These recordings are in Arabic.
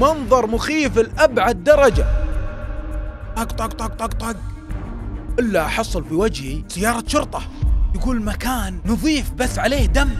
منظر مخيف لأبعد درجة طق طق طق طق طق إلا أحصل في وجهي سيارة شرطة يقول مكان نظيف بس عليه دم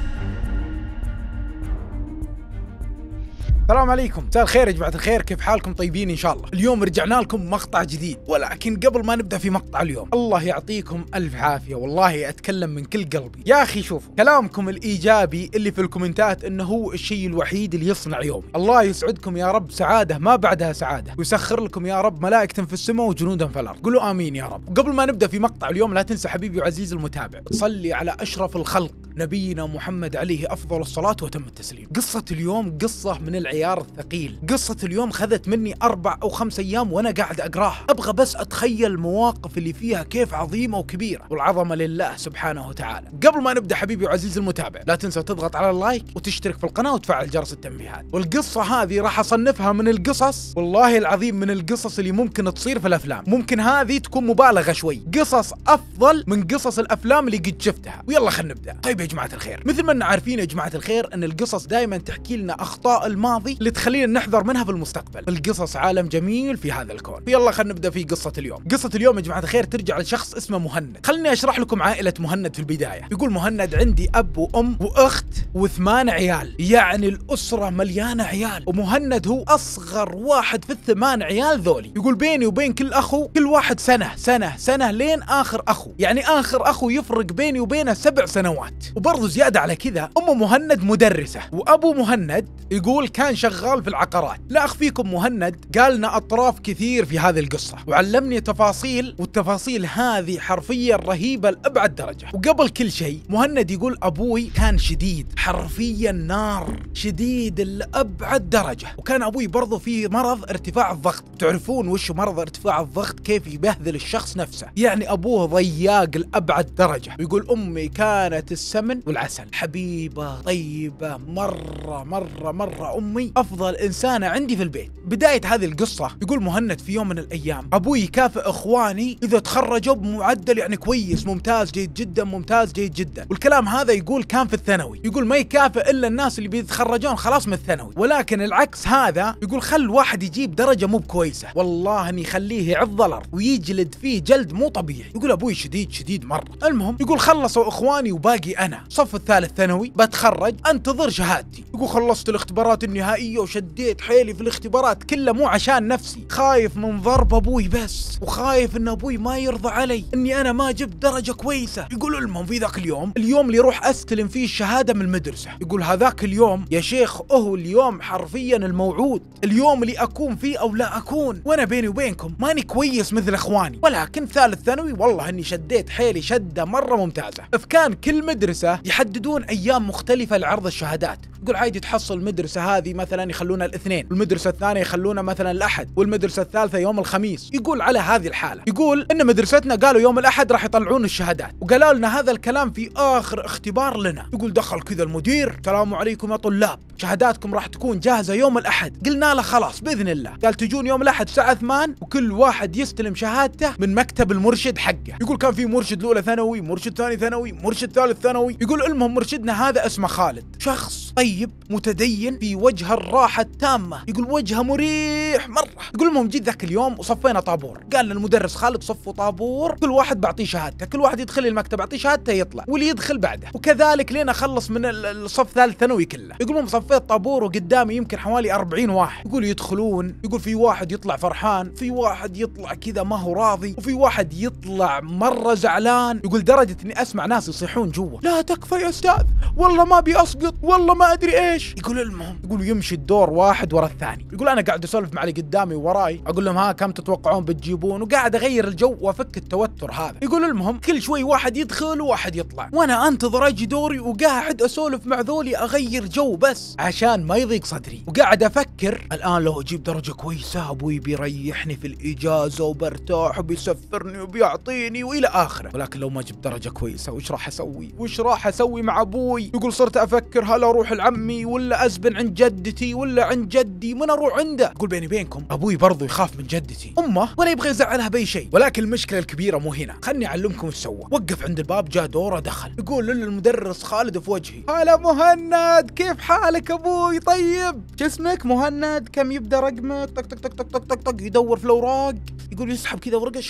السلام عليكم مساء الخير يا جماعه الخير كيف حالكم طيبين ان شاء الله اليوم رجعنا لكم مقطع جديد ولكن قبل ما نبدا في مقطع اليوم الله يعطيكم الف عافيه والله اتكلم من كل قلبي يا اخي شوفوا كلامكم الايجابي اللي في الكومنتات انه هو الشيء الوحيد اللي يصنع يوم الله يسعدكم يا رب سعاده ما بعدها سعاده ويسخر لكم يا رب ملائكه في السماء وجنودا في الارض قولوا امين يا رب وقبل ما نبدا في مقطع اليوم لا تنسى حبيبي وعزيزي المتابع صلي على اشرف الخلق نبينا محمد عليه افضل الصلاه وتم التسليم قصه اليوم قصه من العيال العيار الثقيل قصة اليوم خذت مني أربع أو خمس أيام وأنا قاعد أقراها أبغى بس أتخيل المواقف اللي فيها كيف عظيمة وكبيرة والعظمة لله سبحانه وتعالى قبل ما نبدأ حبيبي وعزيزي المتابع لا تنسى تضغط على اللايك وتشترك في القناة وتفعل جرس التنبيهات والقصة هذه راح أصنفها من القصص والله العظيم من القصص اللي ممكن تصير في الأفلام ممكن هذه تكون مبالغة شوي قصص أفضل من قصص الأفلام اللي قد شفتها ويلا خلينا نبدأ طيب يا جماعة الخير مثل ما أن عارفين يا جماعة الخير أن القصص دائما تحكي لنا أخطاء الماضي الماضي اللي تخلينا نحذر منها في المستقبل القصص عالم جميل في هذا الكون يلا خلينا نبدا في قصه اليوم قصه اليوم يا جماعه الخير ترجع لشخص اسمه مهند خليني اشرح لكم عائله مهند في البدايه يقول مهند عندي اب وام واخت وثمان عيال يعني الاسره مليانه عيال ومهند هو اصغر واحد في الثمان عيال ذولي يقول بيني وبين كل اخو كل واحد سنه سنه سنه لين اخر اخو يعني اخر اخو يفرق بيني وبينه سبع سنوات وبرضه زياده على كذا ام مهند مدرسه وابو مهند يقول كان شغال في العقارات لا أخفيكم مهند قالنا أطراف كثير في هذه القصة وعلمني تفاصيل والتفاصيل هذه حرفيا رهيبة لأبعد درجة وقبل كل شيء مهند يقول أبوي كان شديد حرفيا نار شديد لأبعد درجة وكان أبوي برضو في مرض ارتفاع الضغط تعرفون وش مرض ارتفاع الضغط كيف يبهذل الشخص نفسه يعني أبوه ضياق لأبعد درجة ويقول أمي كانت السمن والعسل حبيبة طيبة مرة مرة مرة, مرة أمي أفضل إنسانة عندي في البيت بداية هذه القصة يقول مهند في يوم من الأيام أبوي يكافئ إخواني إذا تخرجوا بمعدل يعني كويس ممتاز جيد جدا ممتاز جيد جدا والكلام هذا يقول كان في الثانوي يقول ما يكافئ إلا الناس اللي بيتخرجون خلاص من الثانوي ولكن العكس هذا يقول خل واحد يجيب درجة مو بكويسة والله أني خليه يعض ضلر ويجلد فيه جلد مو طبيعي يقول أبوي شديد شديد مرة المهم يقول خلصوا إخواني وباقي أنا صف الثالث ثانوي بتخرج أنتظر شهادتي يقول خلصت الاختبارات النهائية النهائية وشديت حيلي في الاختبارات كله مو عشان نفسي خايف من ضرب أبوي بس وخايف أن أبوي ما يرضى علي أني أنا ما جبت درجة كويسة يقول المهم في ذاك اليوم اليوم اللي يروح أستلم فيه الشهادة من المدرسة يقول هذاك اليوم يا شيخ هو اليوم حرفيا الموعود اليوم اللي أكون فيه أو لا أكون وأنا بيني وبينكم ماني كويس مثل إخواني ولكن ثالث ثانوي والله أني شديت حيلي شدة مرة ممتازة فكان كل مدرسة يحددون أيام مختلفة لعرض الشهادات تقول عادي تحصل المدرسه هذه مثلا يخلونها الاثنين والمدرسه الثانيه يخلونها مثلا الاحد والمدرسه الثالثه يوم الخميس يقول على هذه الحاله يقول ان مدرستنا قالوا يوم الاحد راح يطلعون الشهادات وقالوا لنا هذا الكلام في اخر اختبار لنا يقول دخل كذا المدير السلام عليكم يا طلاب شهاداتكم راح تكون جاهزه يوم الاحد قلنا له خلاص باذن الله قال تجون يوم الاحد الساعه 8 وكل واحد يستلم شهادته من مكتب المرشد حقه يقول كان في مرشد الاولى ثانوي مرشد ثاني ثانوي مرشد ثالث ثانوي يقول المهم مرشدنا هذا اسمه خالد شخص طيب طيب متدين في وجه الراحة التامة يقول وجهه مريح مرة يقول المهم جيت ذاك اليوم وصفينا طابور قال المدرس خالد صفوا طابور كل واحد بعطيه شهادته كل واحد يدخل المكتب بعطيه شهادته يطلع واللي يدخل بعده وكذلك لين اخلص من الصف ثالث ثانوي كله يقول المهم صفيت طابور وقدامي يمكن حوالي 40 واحد يقول يدخلون يقول في واحد يطلع فرحان في واحد يطلع كذا ما هو راضي وفي واحد يطلع مرة زعلان يقول درجة اني اسمع ناس يصيحون جوا لا تكفى يا استاذ والله ما ابي اسقط والله ما ادري ايش يقول المهم يقول يمشي الدور واحد ورا الثاني يقول انا قاعد اسولف مع اللي قدامي وراي اقول لهم ها كم تتوقعون بتجيبون وقاعد اغير الجو وافك التوتر هذا يقول المهم كل شوي واحد يدخل وواحد يطلع وانا انتظر اجي دوري وقاعد اسولف مع ذولي اغير جو بس عشان ما يضيق صدري وقاعد افكر الان لو اجيب درجه كويسه ابوي بيريحني في الاجازه وبرتاح وبيسفرني وبيعطيني والى اخره ولكن لو ما جبت درجه كويسه وش راح اسوي وش راح اسوي مع ابوي يقول صرت افكر هل اروح العب عمي ولا أزبن عند جدتي ولا عند جدي من أروح عنده أقول بيني بينكم أبوي برضو يخاف من جدتي أمه ولا يبغى يزعلها بأي شيء ولكن المشكلة الكبيرة مو هنا خلني أعلمكم ايش سوى وقف عند الباب جاء دوره دخل يقول للمدرس خالد في وجهي هلا مهند كيف حالك أبوي طيب جسمك مهند كم يبدأ رقمك طق طق طق طق طق طق طق يدور في الأوراق يقول يسحب كذا ورقة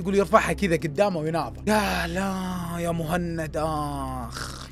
يقول يرفعها كذا قدامه ويناظر يا لا يا مهند آخ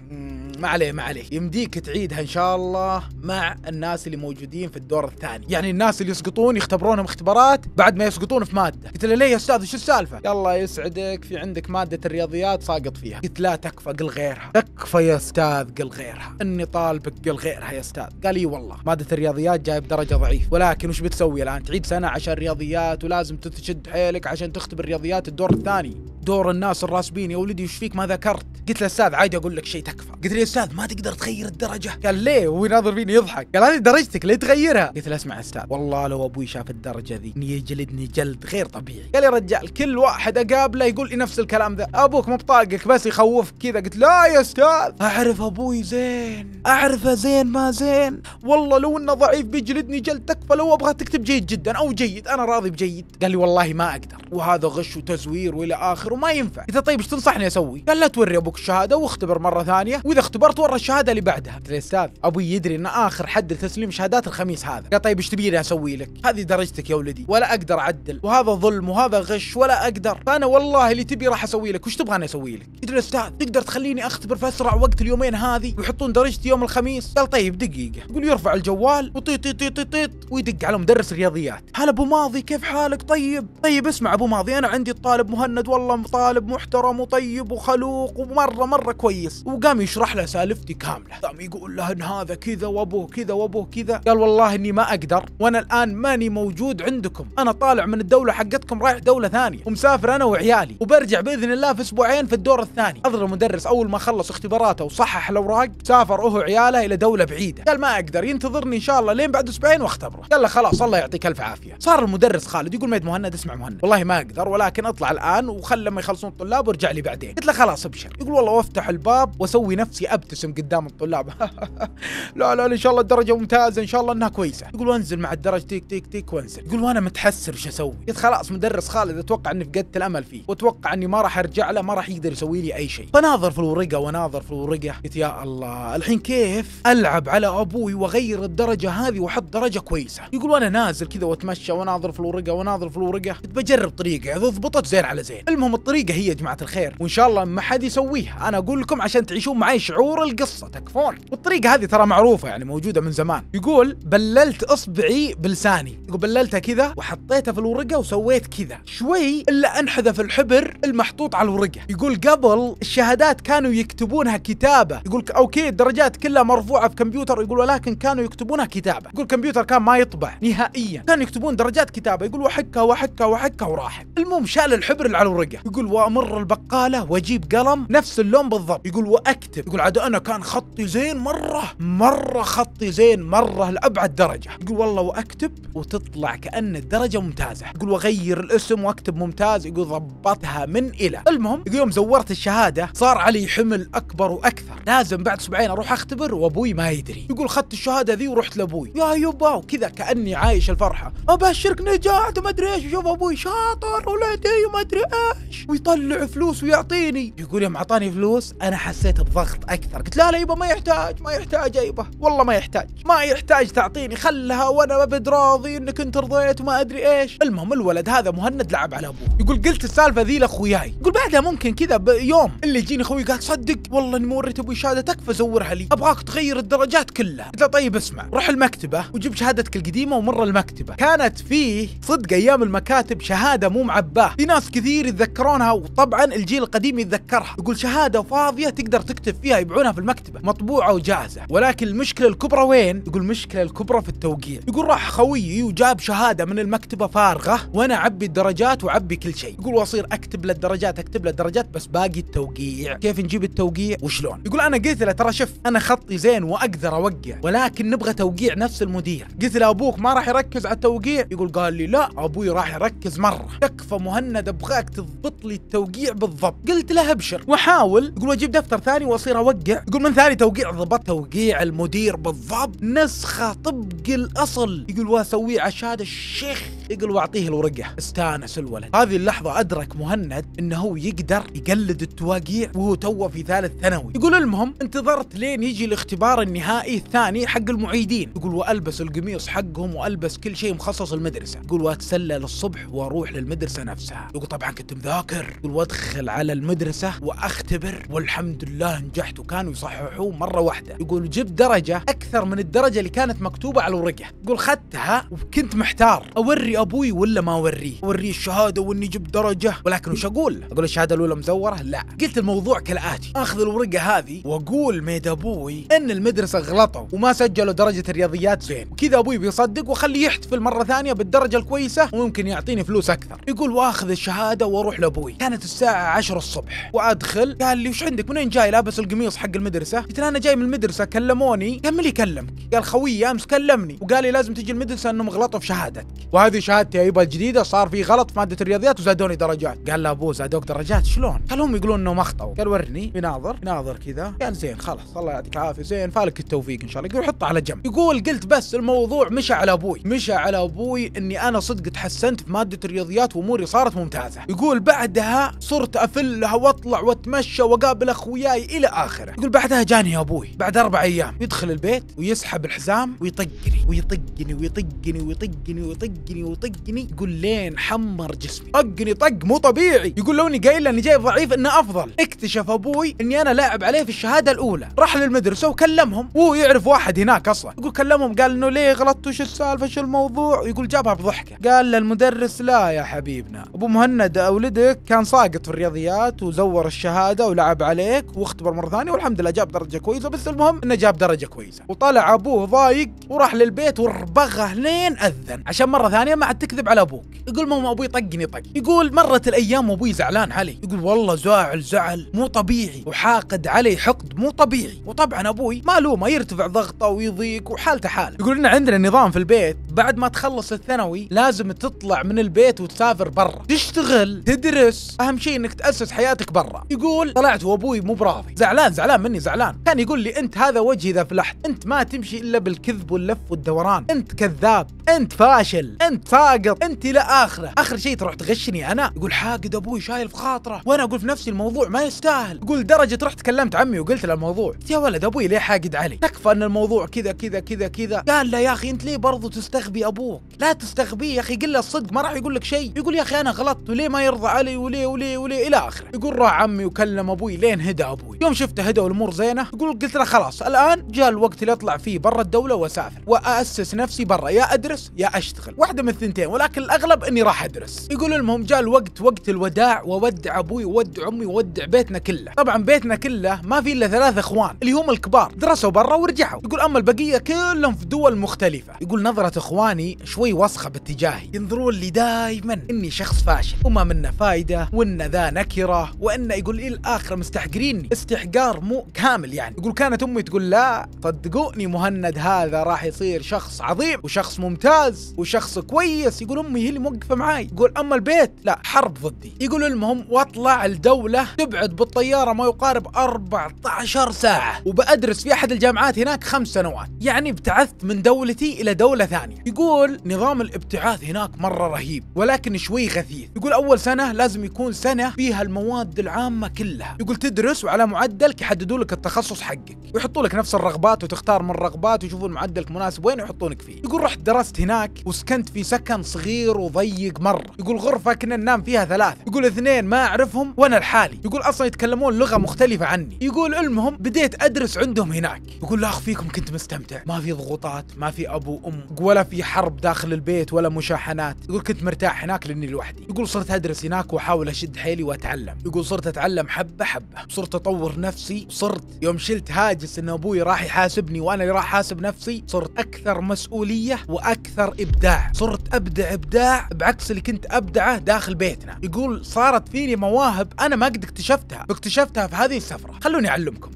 ما عليه ما عليه يمديك تعيد نعيدها ان شاء الله مع الناس اللي موجودين في الدور الثاني يعني الناس اللي يسقطون يختبرونهم اختبارات بعد ما يسقطون في ماده قلت له ليه يا استاذ وش السالفه يلا يسعدك في عندك ماده الرياضيات ساقط فيها قلت لا تكفى قل غيرها تكفى يا استاذ قل غيرها اني طالبك قل غيرها يا استاذ قال لي والله ماده الرياضيات جايب درجه ضعيف ولكن وش بتسوي الان تعيد سنه عشان رياضيات ولازم تشد حيلك عشان تختبر رياضيات الدور الثاني دور الناس الراسبين يا ولدي وش فيك ما ذكرت قلت له استاذ عادي اقول لك شيء تكفى قلت له استاذ ما تقدر تغير الدرجه قال ليه وهو يناظر فيني يضحك قال هذه درجتك ليه تغيرها قلت له اسمع يا استاذ والله لو ابوي شاف الدرجه ذي يجلدني جلد غير طبيعي قال يا رجال كل واحد اقابله يقول لي نفس الكلام ذا ابوك مو بطاقك بس يخوفك كذا قلت لا يا استاذ اعرف ابوي زين اعرفه زين ما زين والله لو انه ضعيف بيجلدني جلد تكفى لو ابغى تكتب جيد جدا او جيد انا راضي بجيد قال لي والله ما اقدر وهذا غش وتزوير والى اخره وما ينفع قلت طيب ايش تنصحني اسوي قال لا توري ابوك الشهاده واختبر مره ثانيه واذا اختبرت ورا الشهاده اللي بعدها قلت الاستاذ ابوي يدري ان اخر حد لتسليم شهادات الخميس هذا قال طيب ايش تبيني اسوي لك هذه درجتك يا ولدي ولا اقدر اعدل وهذا ظلم وهذا غش ولا اقدر فانا والله اللي تبي راح اسوي لك وش تبغاني اسوي لك يدري استاذ تقدر تخليني اختبر في اسرع وقت اليومين هذه ويحطون درجتي يوم الخميس قال طيب دقيقه يقول يرفع الجوال وطيط طيط طيط ويدق على مدرس الرياضيات هلا ابو ماضي كيف حالك طيب طيب اسمع ابو ماضي انا عندي الطالب مهند والله طالب محترم وطيب وخلوق ومره مره كويس وقام يشرح له سالفتي كامله قام يقول له ان هذا كذا وأبوه كذا وأبوه كذا قال والله إني ما أقدر وأنا الآن ماني موجود عندكم أنا طالع من الدولة حقتكم رايح دولة ثانية ومسافر أنا وعيالي وبرجع بإذن الله في أسبوعين في الدور الثاني حضر المدرس أول ما خلص اختباراته وصحح الأوراق سافر هو وعياله إلى دولة بعيدة قال ما أقدر ينتظرني إن شاء الله لين بعد أسبوعين واختبره قال له خلاص الله يعطيك ألف عافية صار المدرس خالد يقول ميد مهند اسمع مهند والله ما أقدر ولكن أطلع الآن وخل لما يخلصون الطلاب وارجع لي بعدين قلت له خلاص ابشر يقول والله وافتح الباب واسوي نفسي ابتسم قدام الطلاب لا لا ان شاء الله الدرجه ممتازه ان شاء الله انها كويسه يقول وانزل مع الدرج تيك تيك تيك وانزل يقول وانا متحسر وش اسوي قلت خلاص مدرس خالد اتوقع اني فقدت الامل فيه واتوقع اني ما راح ارجع له ما راح يقدر يسوي لي اي شيء فناظر في الورقه وناظر في الورقه قلت يا الله الحين كيف العب على ابوي واغير الدرجه هذه واحط درجه كويسه يقول وانا نازل كذا واتمشى وناظر في الورقه وناظر في الورقه قلت بجرب طريقه اذا ضبطت زين على زين المهم الطريقه هي يا جماعه الخير وان شاء الله ما حد يسويها انا اقول لكم عشان تعيشون معي شعور القصه تكفون والطريقه الطريقه هذه ترى معروفه يعني موجوده من زمان يقول بللت اصبعي بلساني يقول بللتها كذا وحطيتها في الورقه وسويت كذا شوي الا انحذف الحبر المحطوط على الورقه يقول قبل الشهادات كانوا يكتبونها كتابه يقول اوكي الدرجات كلها مرفوعه في كمبيوتر يقول ولكن كانوا يكتبونها كتابه يقول الكمبيوتر كان ما يطبع نهائيا كانوا يكتبون درجات كتابه يقول وحكها وحكها وحكها وراحت المهم شال الحبر اللي على الورقه يقول وامر البقاله واجيب قلم نفس اللون بالضبط يقول واكتب يقول عاد انا كان خطي زين مره مرة مرة خطي زين مرة لأبعد درجة يقول والله وأكتب وتطلع كأن الدرجة ممتازة يقول وأغير الاسم وأكتب ممتاز يقول ضبطها من إلى المهم يقول يوم زورت الشهادة صار علي حمل أكبر وأكثر لازم بعد أسبوعين أروح أختبر وأبوي ما يدري يقول خدت الشهادة ذي ورحت لأبوي يا يبا وكذا كأني عايش الفرحة أبشرك نجحت وما أدري إيش وشوف أبوي شاطر ولدي وما أدري إيش ويطلع فلوس ويعطيني يقول يوم أعطاني فلوس أنا حسيت بضغط أكثر قلت لا لا يبا ما يحتاج ما يحتاج ايبه والله ما يحتاج ما يحتاج تعطيني خلها وانا ما راضي انك انت رضيت وما ادري ايش المهم الولد هذا مهند لعب على ابوه يقول قلت السالفه ذي لاخوياي يقول بعدها ممكن كذا بيوم اللي يجيني اخوي قال تصدق والله اني موريت ابوي شهاده تكفى زورها لي ابغاك تغير الدرجات كلها قلت له طيب اسمع روح المكتبه وجيب شهادتك القديمه ومر المكتبه كانت فيه صدق ايام المكاتب شهاده مو معباه في ناس كثير يتذكرونها وطبعا الجيل القديم يتذكرها يقول شهاده فاضيه تقدر تكتب فيها يبيعونها في المكتبه مطبوعه وجاهزه جاهزه ولكن المشكله الكبرى وين يقول المشكله الكبرى في التوقيع يقول راح خويي وجاب شهاده من المكتبه فارغه وانا اعبي الدرجات واعبي كل شيء يقول واصير اكتب له الدرجات اكتب له الدرجات بس باقي التوقيع كيف نجيب التوقيع وشلون يقول انا قلت له ترى شف انا خطي زين واقدر اوقع ولكن نبغى توقيع نفس المدير قلت له ابوك ما راح يركز على التوقيع يقول قال لي لا ابوي راح يركز مره تكفى مهند ابغاك تضبط لي التوقيع بالضبط قلت له ابشر واحاول يقول واجيب دفتر ثاني واصير اوقع يقول من ثاني توقيع ضبطته توقيع المدير بالضبط نسخة طبق الأصل يقول واسويه عشان الشيخ يقول واعطيه الورقه استانس الولد هذه اللحظه ادرك مهند انه هو يقدر يقلد التواقيع وهو توه في ثالث ثانوي يقول المهم انتظرت لين يجي الاختبار النهائي الثاني حق المعيدين يقول والبس القميص حقهم والبس كل شيء مخصص المدرسه يقول واتسلى للصبح واروح للمدرسه نفسها يقول طبعا كنت مذاكر يقول وادخل على المدرسه واختبر والحمد لله نجحت وكانوا يصححوه مره واحده يقول جبت درجه اكثر من الدرجه اللي كانت مكتوبه على الورقه يقول خدتها وكنت محتار اوري ابوي ولا ما اوريه اوريه الشهاده واني جبت درجه ولكن وش اقول اقول الشهاده الاولى مزوره لا قلت الموضوع كالاتي اخذ الورقه هذه واقول ميد ابوي ان المدرسه غلطوا وما سجلوا درجه الرياضيات زين وكذا ابوي بيصدق وخليه يحتفل مره ثانيه بالدرجه الكويسه وممكن يعطيني فلوس اكثر يقول واخذ الشهاده واروح لابوي كانت الساعه 10 الصبح وادخل قال لي وش عندك منين جاي لابس القميص حق المدرسه قلت انا جاي من المدرسه كلموني كمل يكلمك قال خويي امس كلمني وقال لي لازم تجي المدرسه انهم غلطوا في شهادتك وهذه شهادتي ايوبا الجديده صار في غلط في ماده الرياضيات وزادوني درجات قال له ابوه زادوك درجات شلون قال هم يقولون انهم اخطاوا قال ورني يناظر يناظر كذا قال زين خلاص الله يعطيك العافيه زين فالك التوفيق ان شاء الله يقول حطه على جنب يقول قلت بس الموضوع مشى على ابوي مشى على ابوي اني انا صدق تحسنت في ماده الرياضيات واموري صارت ممتازه يقول بعدها صرت افلها واطلع واتمشى واقابل اخوياي الى اخره يقول بعدها جاني ابوي بعد اربع ايام يدخل البيت ويسحب الحزام ويطقني ويطقني ويطقني ويطقني ويطقني, ويطقني وطقني يقول لين حمر جسمي طقني طق مو طبيعي يقول لو اني قايل اني جاي ضعيف انه افضل اكتشف ابوي اني انا لاعب عليه في الشهاده الاولى راح للمدرسه وكلمهم وهو يعرف واحد هناك اصلا يقول كلمهم قال انه ليه غلطت وش السالفه شو الموضوع يقول جابها بضحكه قال للمدرس لا يا حبيبنا ابو مهند ولدك كان ساقط في الرياضيات وزور الشهاده ولعب عليك واختبر مره ثانيه والحمد لله جاب درجه كويسه بس المهم انه جاب درجه كويسه وطلع ابوه ضايق وراح للبيت وربغه لين اذن عشان مره ثانيه ما بعد تكذب على ابوك يقول ماما ابوي طقني طق يقول مرت الايام وابوي زعلان علي يقول والله زاعل زعل مو طبيعي وحاقد علي حقد مو طبيعي وطبعا ابوي ما ما يرتفع ضغطه ويضيق وحالته حاله يقول ان عندنا نظام في البيت بعد ما تخلص الثانوي لازم تطلع من البيت وتسافر برا تشتغل تدرس اهم شيء انك تاسس حياتك برا يقول طلعت وابوي مو براضي زعلان زعلان مني زعلان كان يقول لي انت هذا وجهي اذا فلحت انت ما تمشي الا بالكذب واللف والدوران انت كذاب انت فاشل انت ساقط انت لا اخره اخر شيء تروح تغشني انا يقول حاقد ابوي شايل في خاطره وانا اقول في نفسي الموضوع ما يستاهل يقول درجه رحت كلمت عمي وقلت له الموضوع يا ولد ابوي ليه حاقد علي تكفى ان الموضوع كذا كذا كذا كذا قال لا يا اخي انت ليه برضو تستخبي ابوك لا تستخبيه يا اخي قل له الصدق ما راح يقول لك شيء يقول يا اخي انا غلطت وليه ما يرضى علي وليه وليه وليه الى اخره يقول راح عمي وكلم ابوي لين هدى ابوي يوم شفته هدى والامور زينه يقول قلت له خلاص الان جاء الوقت اللي اطلع فيه برا الدوله واسافر واسس نفسي برا يا ادرس يا اشتغل واحده من الثنتين ولكن الاغلب اني راح ادرس يقول المهم جاء الوقت وقت الوداع وودع ابوي وودع امي وودع بيتنا كله طبعا بيتنا كله ما في الا ثلاث اخوان اللي هم الكبار درسوا برا ورجعوا يقول اما البقيه كلهم في دول مختلفه يقول نظره اخواني شوي وسخه باتجاهي ينظرون لي دائما اني شخص فاشل وما منه فايده وان ذا نكره وان يقول الى الاخر مستحقريني استحقار مو كامل يعني يقول كانت امي تقول لا صدقوني مهند هذا راح يصير شخص عظيم وشخص ممتاز وشخص كويس كويس يقول امي هي اللي موقفه معاي يقول اما البيت لا حرب ضدي يقول المهم واطلع الدوله تبعد بالطياره ما يقارب 14 ساعه وبادرس في احد الجامعات هناك خمس سنوات يعني ابتعثت من دولتي الى دوله ثانيه يقول نظام الابتعاث هناك مره رهيب ولكن شوي غثيث يقول اول سنه لازم يكون سنه فيها المواد العامه كلها يقول تدرس وعلى معدلك يحددوا لك التخصص حقك ويحطوا لك نفس الرغبات وتختار من الرغبات ويشوفون معدلك مناسب وين ويحطونك فيه يقول رحت درست هناك وسكنت في سكن صغير وضيق مرة يقول غرفة كنا ننام فيها ثلاثة يقول اثنين ما أعرفهم وأنا لحالي يقول أصلا يتكلمون لغة مختلفة عني يقول المهم بديت أدرس عندهم هناك يقول لا أخفيكم كنت مستمتع ما في ضغوطات ما في أبو وأم ولا في حرب داخل البيت ولا مشاحنات يقول كنت مرتاح هناك لأني لوحدي يقول صرت أدرس هناك وأحاول أشد حيلي وأتعلم يقول صرت أتعلم حبة حبة صرت أطور نفسي صرت يوم شلت هاجس أن أبوي راح يحاسبني وأنا اللي راح أحاسب نفسي صرت أكثر مسؤولية وأكثر إبداع صرت صرت ابدع ابداع بعكس اللي كنت ابدعه داخل بيتنا يقول صارت فيني مواهب انا ما قد اكتشفتها اكتشفتها في هذه السفره خلوني اعلمكم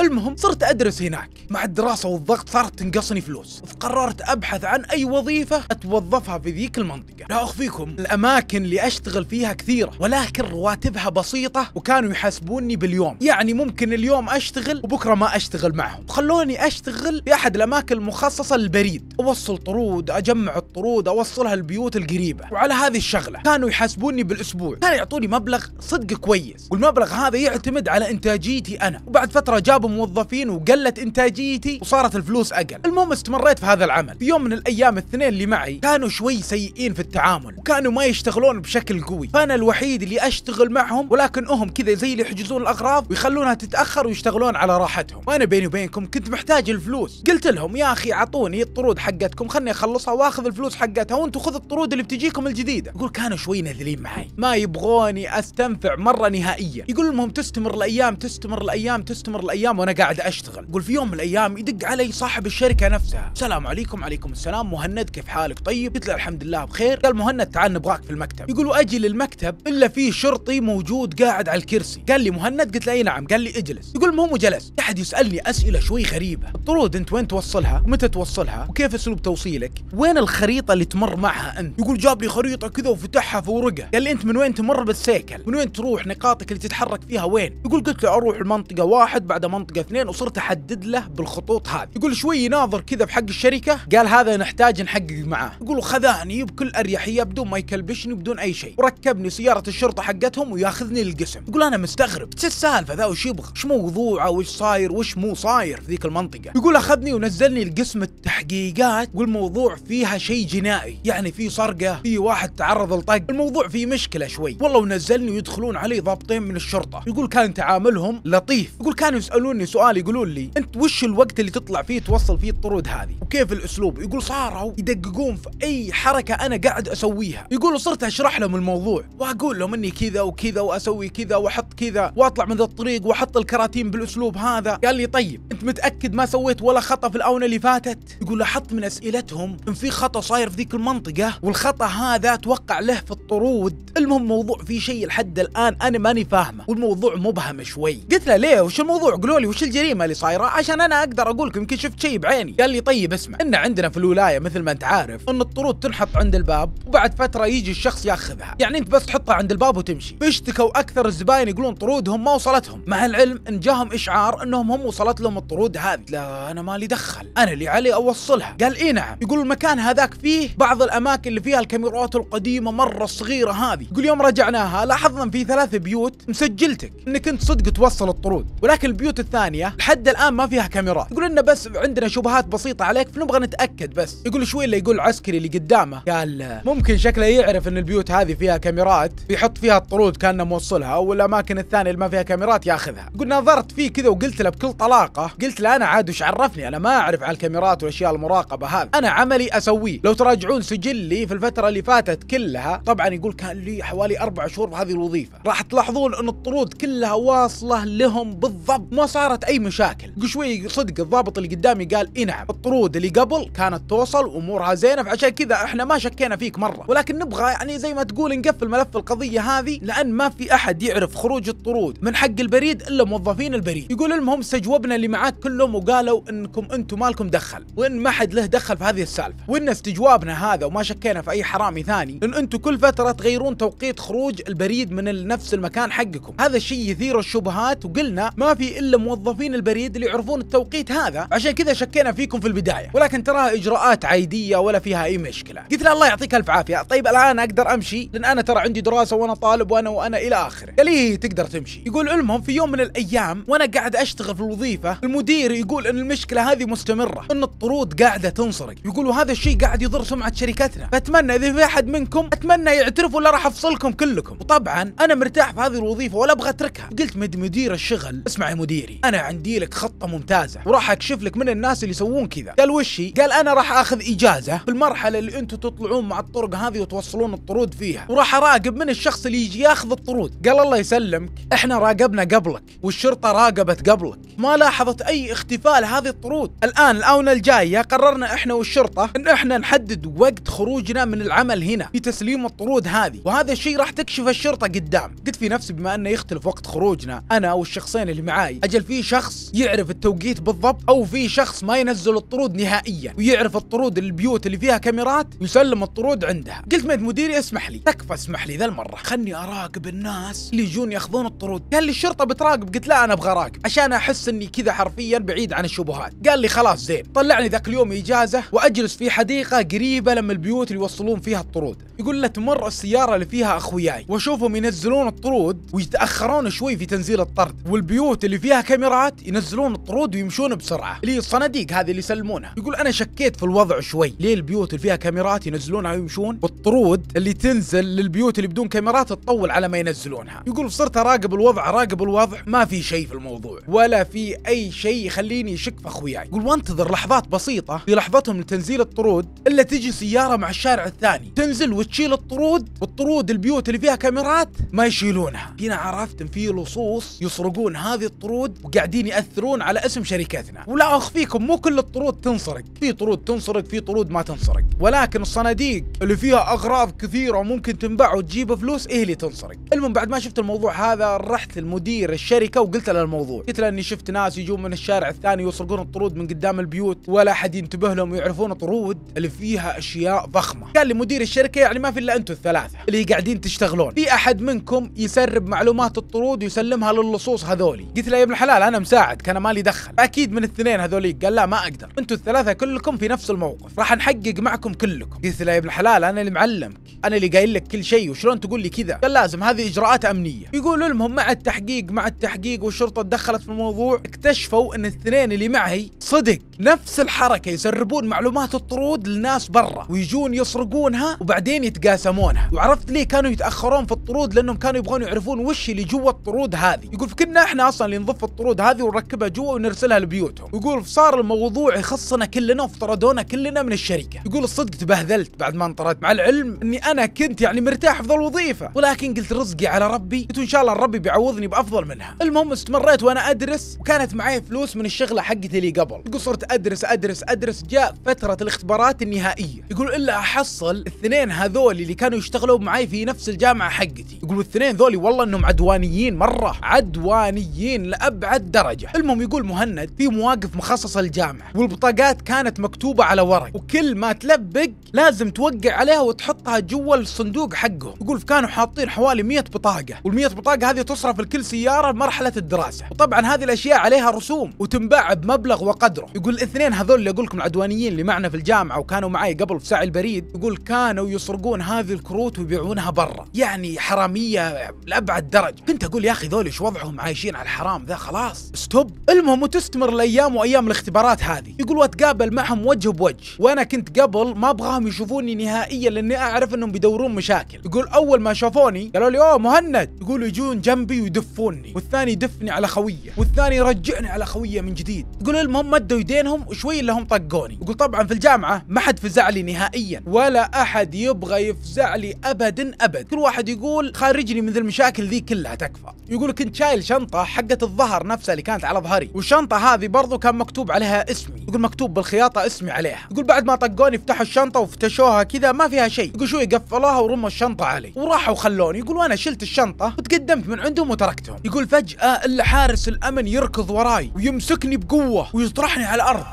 المهم صرت أدرس هناك مع الدراسة والضغط صارت تنقصني فلوس فقررت أبحث عن أي وظيفة أتوظفها في ذيك المنطقة لا أخفيكم الأماكن اللي أشتغل فيها كثيرة ولكن رواتبها بسيطة وكانوا يحاسبوني باليوم يعني ممكن اليوم أشتغل وبكرة ما أشتغل معهم خلوني أشتغل في أحد الأماكن المخصصة للبريد أوصل طرود أجمع الطرود أوصلها البيوت القريبة وعلى هذه الشغلة كانوا يحاسبوني بالأسبوع كانوا يعطوني مبلغ صدق كويس والمبلغ هذا يعتمد على إنتاجيتي أنا وبعد فترة جاب جابوا موظفين وقلت انتاجيتي وصارت الفلوس اقل المهم استمريت في هذا العمل في يوم من الايام الاثنين اللي معي كانوا شوي سيئين في التعامل وكانوا ما يشتغلون بشكل قوي فانا الوحيد اللي اشتغل معهم ولكن هم كذا زي اللي يحجزون الاغراض ويخلونها تتاخر ويشتغلون على راحتهم وانا بيني وبينكم كنت محتاج الفلوس قلت لهم يا اخي اعطوني الطرود حقتكم خلني اخلصها واخذ الفلوس حقتها وانتم خذوا الطرود اللي بتجيكم الجديده يقول كانوا شوي نذلين معي ما يبغوني استنفع مره نهائيا يقول لهم تستمر الايام تستمر الايام تستمر الايام الايام وانا قاعد اشتغل يقول في يوم من الايام يدق علي صاحب الشركه نفسها السلام عليكم عليكم السلام مهند كيف حالك طيب قلت له الحمد لله بخير قال مهند تعال نبغاك في المكتب يقول اجي للمكتب الا في شرطي موجود قاعد على الكرسي قال لي مهند قلت له اي نعم قال لي اجلس يقول المهم وجلس قاعد يسالني اسئله شوي غريبه طرود انت وين توصلها متى توصلها وكيف اسلوب توصيلك وين الخريطه اللي تمر معها انت يقول جاب لي خريطه كذا وفتحها في ورقه قال لي انت من وين تمر بالسيكل من وين تروح نقاطك اللي تتحرك فيها وين يقول قلت له اروح المنطقه واحد بعد منطقة منطقه اثنين وصرت احدد له بالخطوط هذه يقول شوي ناظر كذا بحق الشركه قال هذا نحتاج نحقق معاه يقول خذاني بكل اريحيه بدون ما يكلبشني بدون اي شيء وركبني سياره الشرطه حقتهم وياخذني للقسم يقول انا مستغرب ايش السالفه ذا وش يبغى ايش موضوعه وش صاير وش مو صاير في ذيك المنطقه يقول اخذني ونزلني لقسم التحقيقات والموضوع فيها شيء جنائي يعني في سرقه في واحد تعرض لطق الموضوع فيه مشكله شوي والله ونزلني ويدخلون علي ضابطين من الشرطه يقول كان تعاملهم لطيف يقول كانوا يسالون يسالوني سؤال يقولون لي انت وش الوقت اللي تطلع فيه توصل فيه الطرود هذه وكيف الاسلوب يقول صاروا يدققون في اي حركه انا قاعد اسويها يقولوا صرت اشرح لهم الموضوع واقول لهم اني كذا وكذا واسوي كذا واحط كذا واطلع من ذا الطريق واحط الكراتين بالاسلوب هذا قال لي طيب انت متاكد ما سويت ولا خطا في الاونه اللي فاتت يقول لاحظت من اسئلتهم ان في خطا صاير في ذيك المنطقه والخطا هذا توقع له في الطرود المهم موضوع في شيء لحد الان انا ماني فاهمه والموضوع مبهم شوي قلت له ليه وش الموضوع قالوا لي وش الجريمه اللي صايره عشان انا اقدر اقول لكم يمكن شفت شيء بعيني قال لي طيب اسمع ان عندنا في الولايه مثل ما انت عارف ان الطرود تنحط عند الباب وبعد فتره يجي الشخص ياخذها يعني انت بس تحطها عند الباب وتمشي اشتكوا اكثر الزباين يقولون طرودهم ما وصلتهم مع العلم ان جاهم اشعار انهم هم وصلت لهم الطرود هذه لا انا مالي دخل انا اللي علي اوصلها قال اي نعم يقول المكان هذاك فيه بعض الاماكن اللي فيها الكاميرات القديمه مره صغيره هذه يقول يوم رجعناها لاحظنا في ثلاث بيوت مسجلتك انك انت صدق توصل الطرود ولكن البيوت الثانيه لحد الان ما فيها كاميرات يقول لنا بس عندنا شبهات بسيطه عليك فنبغى نتاكد بس يقول شوي اللي يقول العسكري اللي قدامه قال ممكن شكله يعرف ان البيوت هذه فيها كاميرات بيحط فيها الطرود كانه موصلها او الاماكن الثانيه اللي ما فيها كاميرات ياخذها يقول نظرت فيه كذا وقلت له بكل طلاقه قلت له انا عاد وش عرفني انا ما اعرف على الكاميرات والاشياء المراقبه هذه انا عملي اسويه لو تراجعون سجلي في الفتره اللي فاتت كلها طبعا يقول كان لي حوالي اربع شهور في هذه الوظيفه راح تلاحظون ان الطرود كلها واصله لهم بالضبط ما صار صارت اي مشاكل شوي صدق الضابط اللي قدامي قال اي نعم الطرود اللي قبل كانت توصل امورها زينه فعشان كذا احنا ما شكينا فيك مره ولكن نبغى يعني زي ما تقول نقفل ملف القضيه هذه لان ما في احد يعرف خروج الطرود من حق البريد الا موظفين البريد يقول المهم استجوبنا اللي معاك كلهم وقالوا انكم انتم مالكم دخل وان ما حد له دخل في هذه السالفه وان استجوابنا هذا وما شكينا في اي حرامي ثاني ان انتم كل فتره تغيرون توقيت خروج البريد من نفس المكان حقكم هذا الشيء يثير الشبهات وقلنا ما في الا موظفين البريد اللي يعرفون التوقيت هذا عشان كذا شكينا فيكم في البدايه ولكن تراها اجراءات عاديه ولا فيها اي مشكله قلت له الله يعطيك الف عافيه طيب الان اقدر امشي لان انا ترى عندي دراسه وانا طالب وانا وانا الى اخره قال لي إيه، تقدر تمشي يقول المهم في يوم من الايام وانا قاعد اشتغل في الوظيفه المدير يقول ان المشكله هذه مستمره ان الطرود قاعده تنسرق يقول وهذا الشيء قاعد يضر سمعه شركتنا فاتمنى اذا في احد منكم اتمنى يعترف ولا راح افصلكم كلكم وطبعا انا مرتاح في هذه الوظيفه ولا ابغى اتركها قلت مد مدير الشغل اسمع يا مديري انا عندي لك خطه ممتازه وراح اكشف لك من الناس اللي يسوون كذا قال وشي قال انا راح اخذ اجازه في المرحله اللي انتم تطلعون مع الطرق هذه وتوصلون الطرود فيها وراح اراقب من الشخص اللي يجي ياخذ الطرود قال الله يسلمك احنا راقبنا قبلك والشرطه راقبت قبلك ما لاحظت اي اختفاء لهذه الطرود الان الاونه الجايه قررنا احنا والشرطه ان احنا نحدد وقت خروجنا من العمل هنا في تسليم الطرود هذه وهذا الشيء راح تكشف الشرطه قدام قلت في نفسي بما انه يختلف وقت خروجنا انا والشخصين اللي معاي اجل هل في شخص يعرف التوقيت بالضبط او في شخص ما ينزل الطرود نهائيا ويعرف الطرود البيوت اللي فيها كاميرات ويسلم الطرود عندها قلت مد مديري اسمح لي تكفى اسمح لي ذا المره خلني اراقب الناس اللي يجون ياخذون الطرود قال لي الشرطه بتراقب قلت لا انا ابغى اراقب عشان احس اني كذا حرفيا بعيد عن الشبهات قال لي خلاص زين طلعني ذاك اليوم اجازه واجلس في حديقه قريبه لما البيوت اللي يوصلون فيها الطرود يقول له تمر السياره اللي فيها اخوياي واشوفهم ينزلون الطرود ويتاخرون شوي في تنزيل الطرد والبيوت اللي فيها الكاميرات ينزلون الطرود ويمشون بسرعه اللي الصناديق هذه اللي يسلمونها يقول انا شكيت في الوضع شوي ليه البيوت اللي فيها كاميرات ينزلونها ويمشون والطرود اللي تنزل للبيوت اللي بدون كاميرات تطول على ما ينزلونها يقول صرت اراقب الوضع اراقب الوضع ما في شيء في الموضوع ولا في اي شيء يخليني اشك في اخوياي يقول وانتظر لحظات بسيطه في لحظتهم لتنزيل الطرود الا تجي سياره مع الشارع الثاني تنزل وتشيل الطرود والطرود البيوت اللي فيها كاميرات ما يشيلونها هنا عرفت ان في لصوص يسرقون هذه الطرود وقاعدين ياثرون على اسم شركتنا ولا اخفيكم مو كل الطرود تنسرق في طرود تنسرق في طرود ما تنسرق ولكن الصناديق اللي فيها اغراض كثيره وممكن تنباع وتجيب فلوس ايه اللي تنسرق المهم بعد ما شفت الموضوع هذا رحت لمدير الشركه وقلت له الموضوع قلت له اني شفت ناس يجون من الشارع الثاني يسرقون الطرود من قدام البيوت ولا حد ينتبه لهم ويعرفون طرود اللي فيها اشياء ضخمه قال لي مدير الشركه يعني ما في الا انتم الثلاثه اللي قاعدين تشتغلون في احد منكم يسرب معلومات الطرود ويسلمها للصوص هذولي قلت له يا ابن الحلال لا انا مساعد كان مالي دخل اكيد من الاثنين هذوليك قال لا ما اقدر انتوا الثلاثه كلكم في نفس الموقف راح نحقق معكم كلكم قلت له يا ابن الحلال انا اللي معلمك انا اللي قايل لك كل شيء وشلون تقول لي كذا قال لازم هذه اجراءات امنيه يقولوا لهم مع التحقيق مع التحقيق والشرطه تدخلت في الموضوع اكتشفوا ان الاثنين اللي معي صدق نفس الحركه يسربون معلومات الطرود للناس برا ويجون يسرقونها وبعدين يتقاسمونها وعرفت ليه كانوا يتاخرون في الطرود لانهم كانوا يبغون يعرفون وش اللي جوا الطرود هذه يقول فكنا احنا اصلا اللي نضف الطرود القرود هذه ونركبها جوا ونرسلها لبيوتهم يقول صار الموضوع يخصنا كلنا وطردونا كلنا من الشركه يقول الصدق تبهذلت بعد ما انطردت مع العلم اني انا كنت يعني مرتاح في ذا الوظيفه ولكن قلت رزقي على ربي قلت ان شاء الله ربي بيعوضني بافضل منها المهم استمريت وانا ادرس وكانت معي فلوس من الشغله حقتي اللي قبل يقول صرت ادرس ادرس ادرس جاء فتره الاختبارات النهائيه يقول الا احصل الاثنين هذول اللي كانوا يشتغلوا معي في نفس الجامعه حقتي يقول الاثنين ذولي والله انهم عدوانيين مره عدوانيين لابعد أبعد درجة المهم يقول مهند في مواقف مخصصة للجامعة والبطاقات كانت مكتوبة على ورق وكل ما تلبق لازم توقع عليها وتحطها جوا الصندوق حقه يقول كانوا حاطين حوالي 100 بطاقة وال100 بطاقة هذه تصرف لكل سيارة مرحلة الدراسة وطبعا هذه الأشياء عليها رسوم وتنباع بمبلغ وقدره يقول الاثنين هذول اللي أقول لكم العدوانيين اللي معنا في الجامعة وكانوا معي قبل في سعي البريد يقول كانوا يسرقون هذه الكروت ويبيعونها برا يعني حرامية لأبعد درجة كنت أقول يا أخي ذول ايش وضعهم عايشين على الحرام ذا خلاص خلاص ستوب المهم وتستمر الايام وايام الاختبارات هذه يقول واتقابل معهم وجه بوجه وانا كنت قبل ما ابغاهم يشوفوني نهائيا لاني اعرف انهم بيدورون مشاكل يقول اول ما شافوني قالوا لي اوه مهند يقولوا يجون جنبي ويدفوني والثاني يدفني على خويه والثاني يرجعني على خويه من جديد يقول المهم مدوا يدينهم وشوي لهم طقوني يقول طبعا في الجامعه ما حد فزع لي نهائيا ولا احد يبغى يفزع لي ابدا ابد كل واحد يقول خارجني من المشاكل ذي كلها تكفى يقول كنت شايل شنطه حقت الظهر نفسها اللي كانت على ظهري والشنطه هذه برضو كان مكتوب عليها اسمي يقول مكتوب بالخياطه اسمي عليها يقول بعد ما طقوني فتحوا الشنطه وفتشوها كذا ما فيها شيء يقول شوي قفلوها ورموا الشنطه علي وراحوا خلوني يقول وانا شلت الشنطه وتقدمت من عندهم وتركتهم يقول فجاه الا حارس الامن يركض وراي ويمسكني بقوه ويطرحني على الارض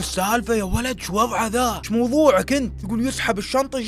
شو السالفه يا ولد شو وضعه ذا شو موضوعك انت يقول يسحب الشنطه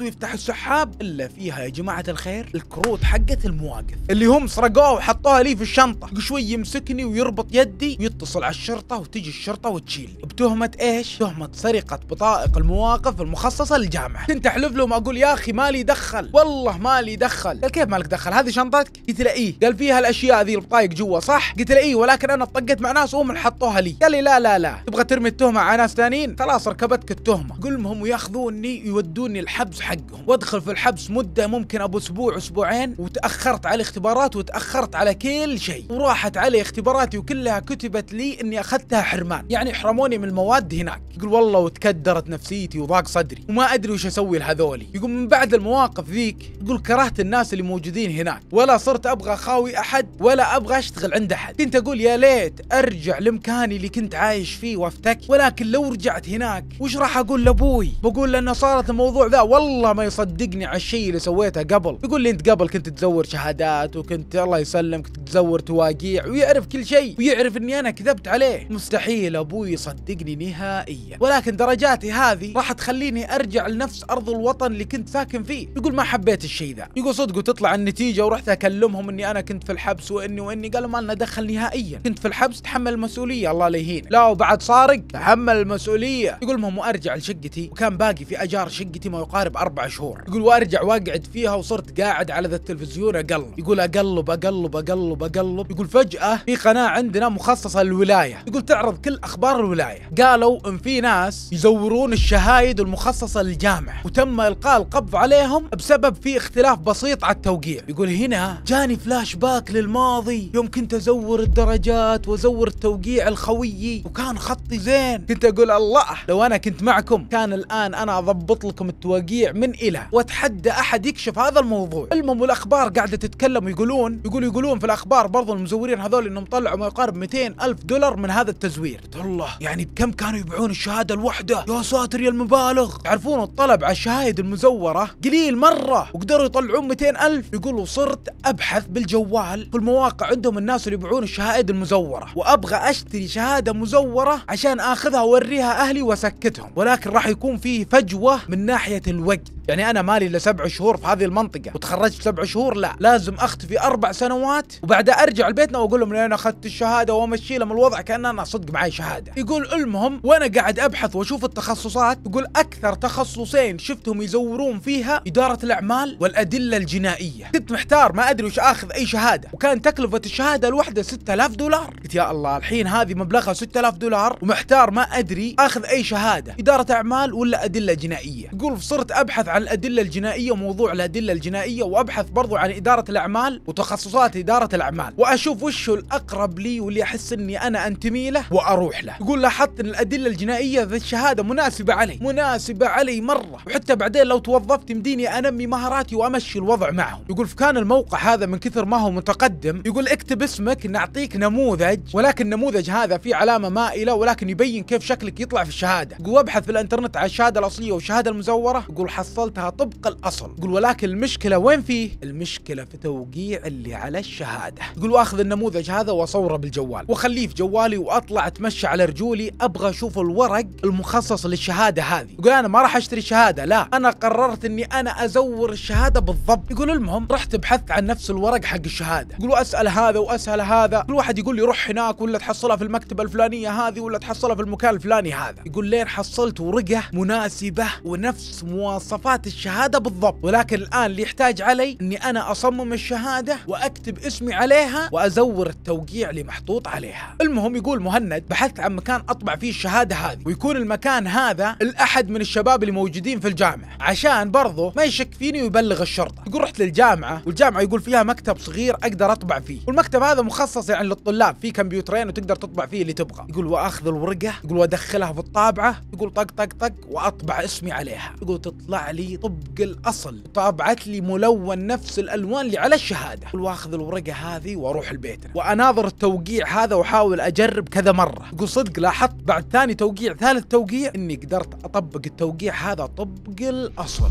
ويفتح السحاب الا فيها يا جماعه الخير الكروت حقت المواقف اللي هم سرقوها وحطوها لي في الشنطه شوي يمسكني ويربط يدي ويتصل على الشرطه وتجي الشرطه وتشيل بتهمه ايش تهمه سرقه بطائق المواقف المخصصه للجامعه كنت احلف لهم اقول يا اخي مالي دخل والله مالي دخل قال كيف مالك دخل هذه شنطتك قلت له ايه قال فيها الاشياء ذي البطايق جوا صح قلت له ايه ولكن انا طقت مع ناس وهم حطوها لي قال لي لا لا لا تبغى ترمي التهم التهمه على ناس ثانيين خلاص ركبتك التهمه لهم وياخذوني يودوني الحبس حقهم وادخل في الحبس مده ممكن ابو اسبوع اسبوعين وتاخرت على اختبارات وتاخرت على كل شيء وراحت علي اختباراتي وكلها كتبت لي اني اخذتها حرمان يعني حرموني من المواد هناك يقول والله وتكدرت نفسيتي وضاق صدري وما ادري وش اسوي لهذولي يقول من بعد المواقف ذيك يقول كرهت الناس اللي موجودين هناك ولا صرت ابغى خاوي احد ولا ابغى اشتغل عند احد كنت اقول يا ليت ارجع لمكاني اللي كنت عايش فيه وافتك ولكن لو رجعت هناك وش راح اقول لابوي بقول له انه صارت الموضوع ذا والله ما يصدقني على الشيء اللي سويته قبل يقول لي انت قبل كنت تزور شهادات وكنت الله يسلمك تزور تواقيع ويعرف كل شيء ويعرف اني انا كذبت عليه مستحيل ابوي يصدقني نهائيا ولكن درجاتي هذه راح تخليني ارجع لنفس ارض الوطن اللي كنت ساكن فيه يقول ما حبيت الشيء ذا يقول صدق وتطلع النتيجه ورحت اكلمهم اني انا كنت في الحبس واني واني قالوا ما لنا دخل نهائيا كنت في الحبس تحمل المسؤوليه الله لا يهين لا وبعد صارق تحمل المسؤوليه يقول ما ارجع لشقتي وكان باقي في اجار شقتي ما يقارب اربع شهور يقول وارجع واقعد فيها وصرت قاعد على ذا التلفزيون اقلب يقول اقلب اقلب اقلب اقلب يقول فجاه في قناه عندنا مخصصه للولايه يقول تعرض كل اخبار الولايه قالوا ان في ناس يزورون الشهايد المخصصه للجامع وتم القاء القبض عليهم بسبب في اختلاف بسيط على التوقيع يقول هنا جاني فلاش باك للماضي يوم كنت ازور الدرجات وازور التوقيع الخويي وكان خطي زين وين كنت اقول الله لو انا كنت معكم كان الان انا اضبط لكم التوقيع من الى واتحدى احد يكشف هذا الموضوع المهم والاخبار قاعده تتكلم ويقولون يقولوا يقولون في الاخبار برضو المزورين هذول انهم طلعوا ما يقارب 200 الف دولار من هذا التزوير الله يعني بكم كانوا يبيعون الشهاده الواحده يا ساتر يا المبالغ تعرفون الطلب على الشهايد المزوره قليل مره وقدروا يطلعون 200 الف يقولوا صرت ابحث بالجوال في المواقع عندهم الناس اللي يبيعون الشهائد المزوره وابغى اشتري شهاده مزوره عشان اخذ اخذها واوريها اهلي واسكتهم ولكن راح يكون في فجوه من ناحيه الوقت يعني انا مالي الا سبع شهور في هذه المنطقه وتخرجت سبع شهور لا لازم اختفي اربع سنوات وبعدها ارجع لبيتنا واقول لهم انا اخذت الشهاده وامشي لهم الوضع كان انا صدق معي شهاده يقول المهم وانا قاعد ابحث واشوف التخصصات يقول اكثر تخصصين شفتهم يزورون فيها اداره الاعمال والادله الجنائيه كنت محتار ما ادري وش اخذ اي شهاده وكان تكلفه الشهاده الواحده 6000 دولار قلت يا الله الحين هذه مبلغها 6000 دولار ومحتار ما ادري اخذ اي شهاده اداره اعمال ولا ادله جنائيه يقول صرت ابحث عن الادله الجنائيه وموضوع الادله الجنائيه وابحث برضو عن اداره الاعمال وتخصصات اداره الاعمال واشوف وش الاقرب لي واللي احس اني انا انتمي له واروح له يقول لاحظت ان الادله الجنائيه ذا الشهاده مناسبه علي مناسبه علي مره وحتى بعدين لو توظفت يمديني انمي مهاراتي وامشي الوضع معهم يقول فكان الموقع هذا من كثر ما هو متقدم يقول اكتب اسمك نعطيك نموذج ولكن النموذج هذا فيه علامه مائله ولكن يبين مبين كيف شكلك يطلع في الشهاده قول ابحث في الانترنت على الشهاده الاصليه والشهاده المزوره قول حصلتها طبق الاصل قول ولكن المشكله وين فيه المشكله في توقيع اللي على الشهاده قول واخذ النموذج هذا واصوره بالجوال واخليه في جوالي واطلع اتمشى على رجولي ابغى اشوف الورق المخصص للشهاده هذه يقول انا ما راح اشتري شهاده لا انا قررت اني انا ازور الشهاده بالضبط يقول المهم رحت بحثت عن نفس الورق حق الشهاده يقول اسال هذا واسال هذا كل واحد يقول لي روح هناك ولا تحصلها في المكتبه الفلانيه هذه ولا تحصلها في المكان الفلاني هذا يقول لين حصلت ورقة مناسبة ونفس مواصفات الشهادة بالضبط ولكن الآن اللي يحتاج علي أني أنا أصمم الشهادة وأكتب اسمي عليها وأزور التوقيع اللي محطوط عليها المهم يقول مهند بحثت عن مكان أطبع فيه الشهادة هذه ويكون المكان هذا الأحد من الشباب اللي موجودين في الجامعة عشان برضه ما يشك فيني ويبلغ الشرطة يقول رحت للجامعة والجامعة يقول فيها مكتب صغير أقدر أطبع فيه والمكتب هذا مخصص يعني للطلاب فيه كمبيوترين وتقدر تطبع فيه اللي تبغى يقول وأخذ الورقة يقول وادخلها في الطابعه يقول طق طق طق واطبع اسمي عليها يقول تطلع لي طبق الاصل طابعت لي ملون نفس الالوان اللي على الشهاده يقول واخذ الورقه هذه واروح البيت واناظر التوقيع هذا واحاول اجرب كذا مره يقول صدق لاحظت بعد ثاني توقيع ثالث توقيع اني قدرت اطبق التوقيع هذا طبق الاصل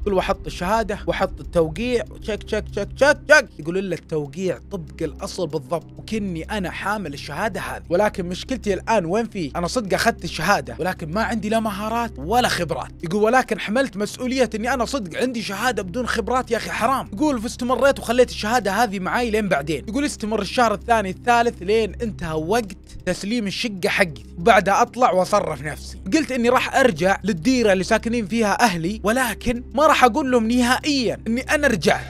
يقول وحط الشهاده وحط التوقيع تشك تشك تشك تشك تشك يقول له التوقيع طبق الاصل بالضبط وكني انا حامل الشهاده هذه ولكن مشكلتي الان وين في انا صدق اخذت الشهاده ولكن ما عندي لا مهارات ولا خبرات يقول ولكن حملت مسؤوليه اني انا صدق عندي شهاده بدون خبرات يا اخي حرام يقول فاستمريت وخليت الشهاده هذه معي لين بعدين يقول استمر الشهر الثاني الثالث لين انتهى وقت تسليم الشقه حقتي وبعدها اطلع واصرف نفسي قلت اني راح ارجع للديره اللي ساكنين فيها اهلي ولكن ما راح اقول لهم نهائيا اني انا رجعت